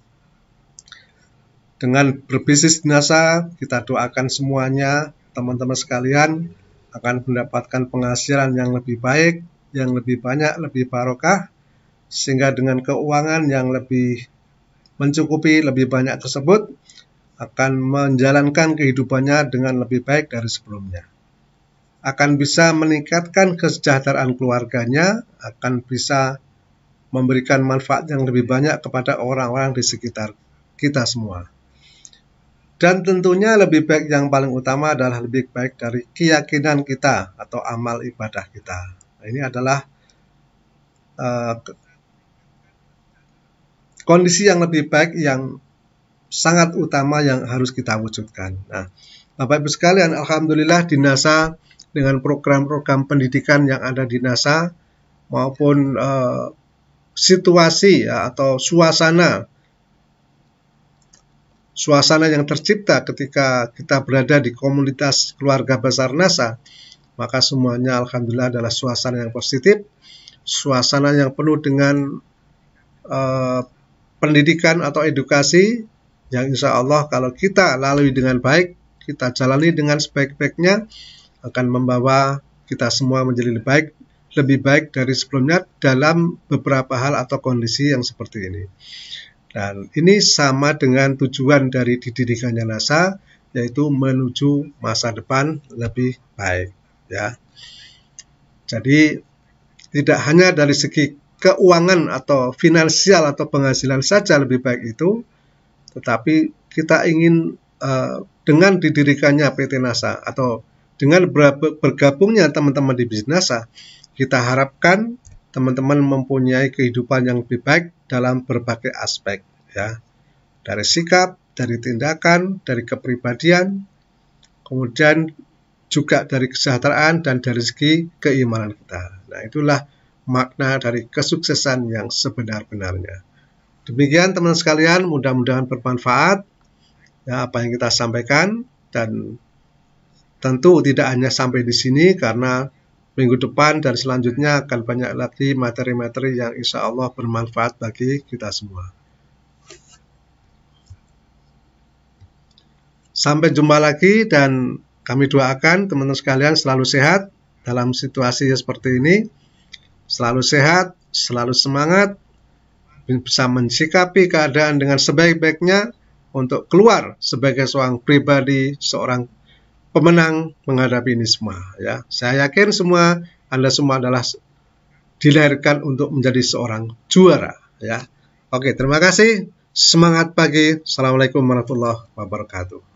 Dengan berbisnis jenazah, kita doakan semuanya, teman-teman sekalian, akan mendapatkan penghasilan yang lebih baik, yang lebih banyak, lebih barokah, sehingga dengan keuangan yang lebih mencukupi lebih banyak tersebut akan menjalankan kehidupannya dengan lebih baik dari sebelumnya. Akan bisa meningkatkan kesejahteraan keluarganya, akan bisa memberikan manfaat yang lebih banyak kepada orang-orang di sekitar kita semua. Dan tentunya lebih baik yang paling utama adalah lebih baik dari keyakinan kita atau amal ibadah kita. Ini adalah uh, kondisi yang lebih baik yang sangat utama yang harus kita wujudkan. Nah, Bapak Ibu sekalian, alhamdulillah di NASA dengan program-program pendidikan yang ada di NASA maupun uh, situasi ya, atau suasana suasana yang tercipta ketika kita berada di komunitas keluarga besar NASA maka semuanya alhamdulillah adalah suasana yang positif, suasana yang penuh dengan uh, pendidikan atau edukasi yang insya Allah kalau kita lalui dengan baik, kita jalani dengan sebaik-baiknya akan membawa kita semua menjadi lebih baik, lebih baik dari sebelumnya dalam beberapa hal atau kondisi yang seperti ini. Dan ini sama dengan tujuan dari didirikannya NASA, yaitu menuju masa depan lebih baik ya. Jadi tidak hanya dari segi keuangan atau finansial atau penghasilan saja lebih baik itu, tetapi kita ingin uh, dengan didirikannya PT NASA atau dengan ber bergabungnya teman-teman di NASA, kita harapkan teman-teman mempunyai kehidupan yang lebih baik dalam berbagai aspek ya. Dari sikap, dari tindakan, dari kepribadian, kemudian juga dari kesejahteraan dan dari segi keimanan kita. Nah, itulah makna dari kesuksesan yang sebenar-benarnya. Demikian teman sekalian, mudah-mudahan bermanfaat ya, apa yang kita sampaikan dan tentu tidak hanya sampai di sini karena minggu depan dan selanjutnya akan banyak lagi materi-materi yang insya Allah bermanfaat bagi kita semua. Sampai jumpa lagi dan kami doakan teman-teman sekalian selalu sehat dalam situasi seperti ini. Selalu sehat, selalu semangat, bisa mensikapi keadaan dengan sebaik-baiknya untuk keluar sebagai seorang pribadi, seorang pemenang menghadapi ini semua. Ya, saya yakin semua Anda semua adalah dilahirkan untuk menjadi seorang juara. Ya, oke, terima kasih. Semangat pagi. Assalamualaikum warahmatullahi wabarakatuh.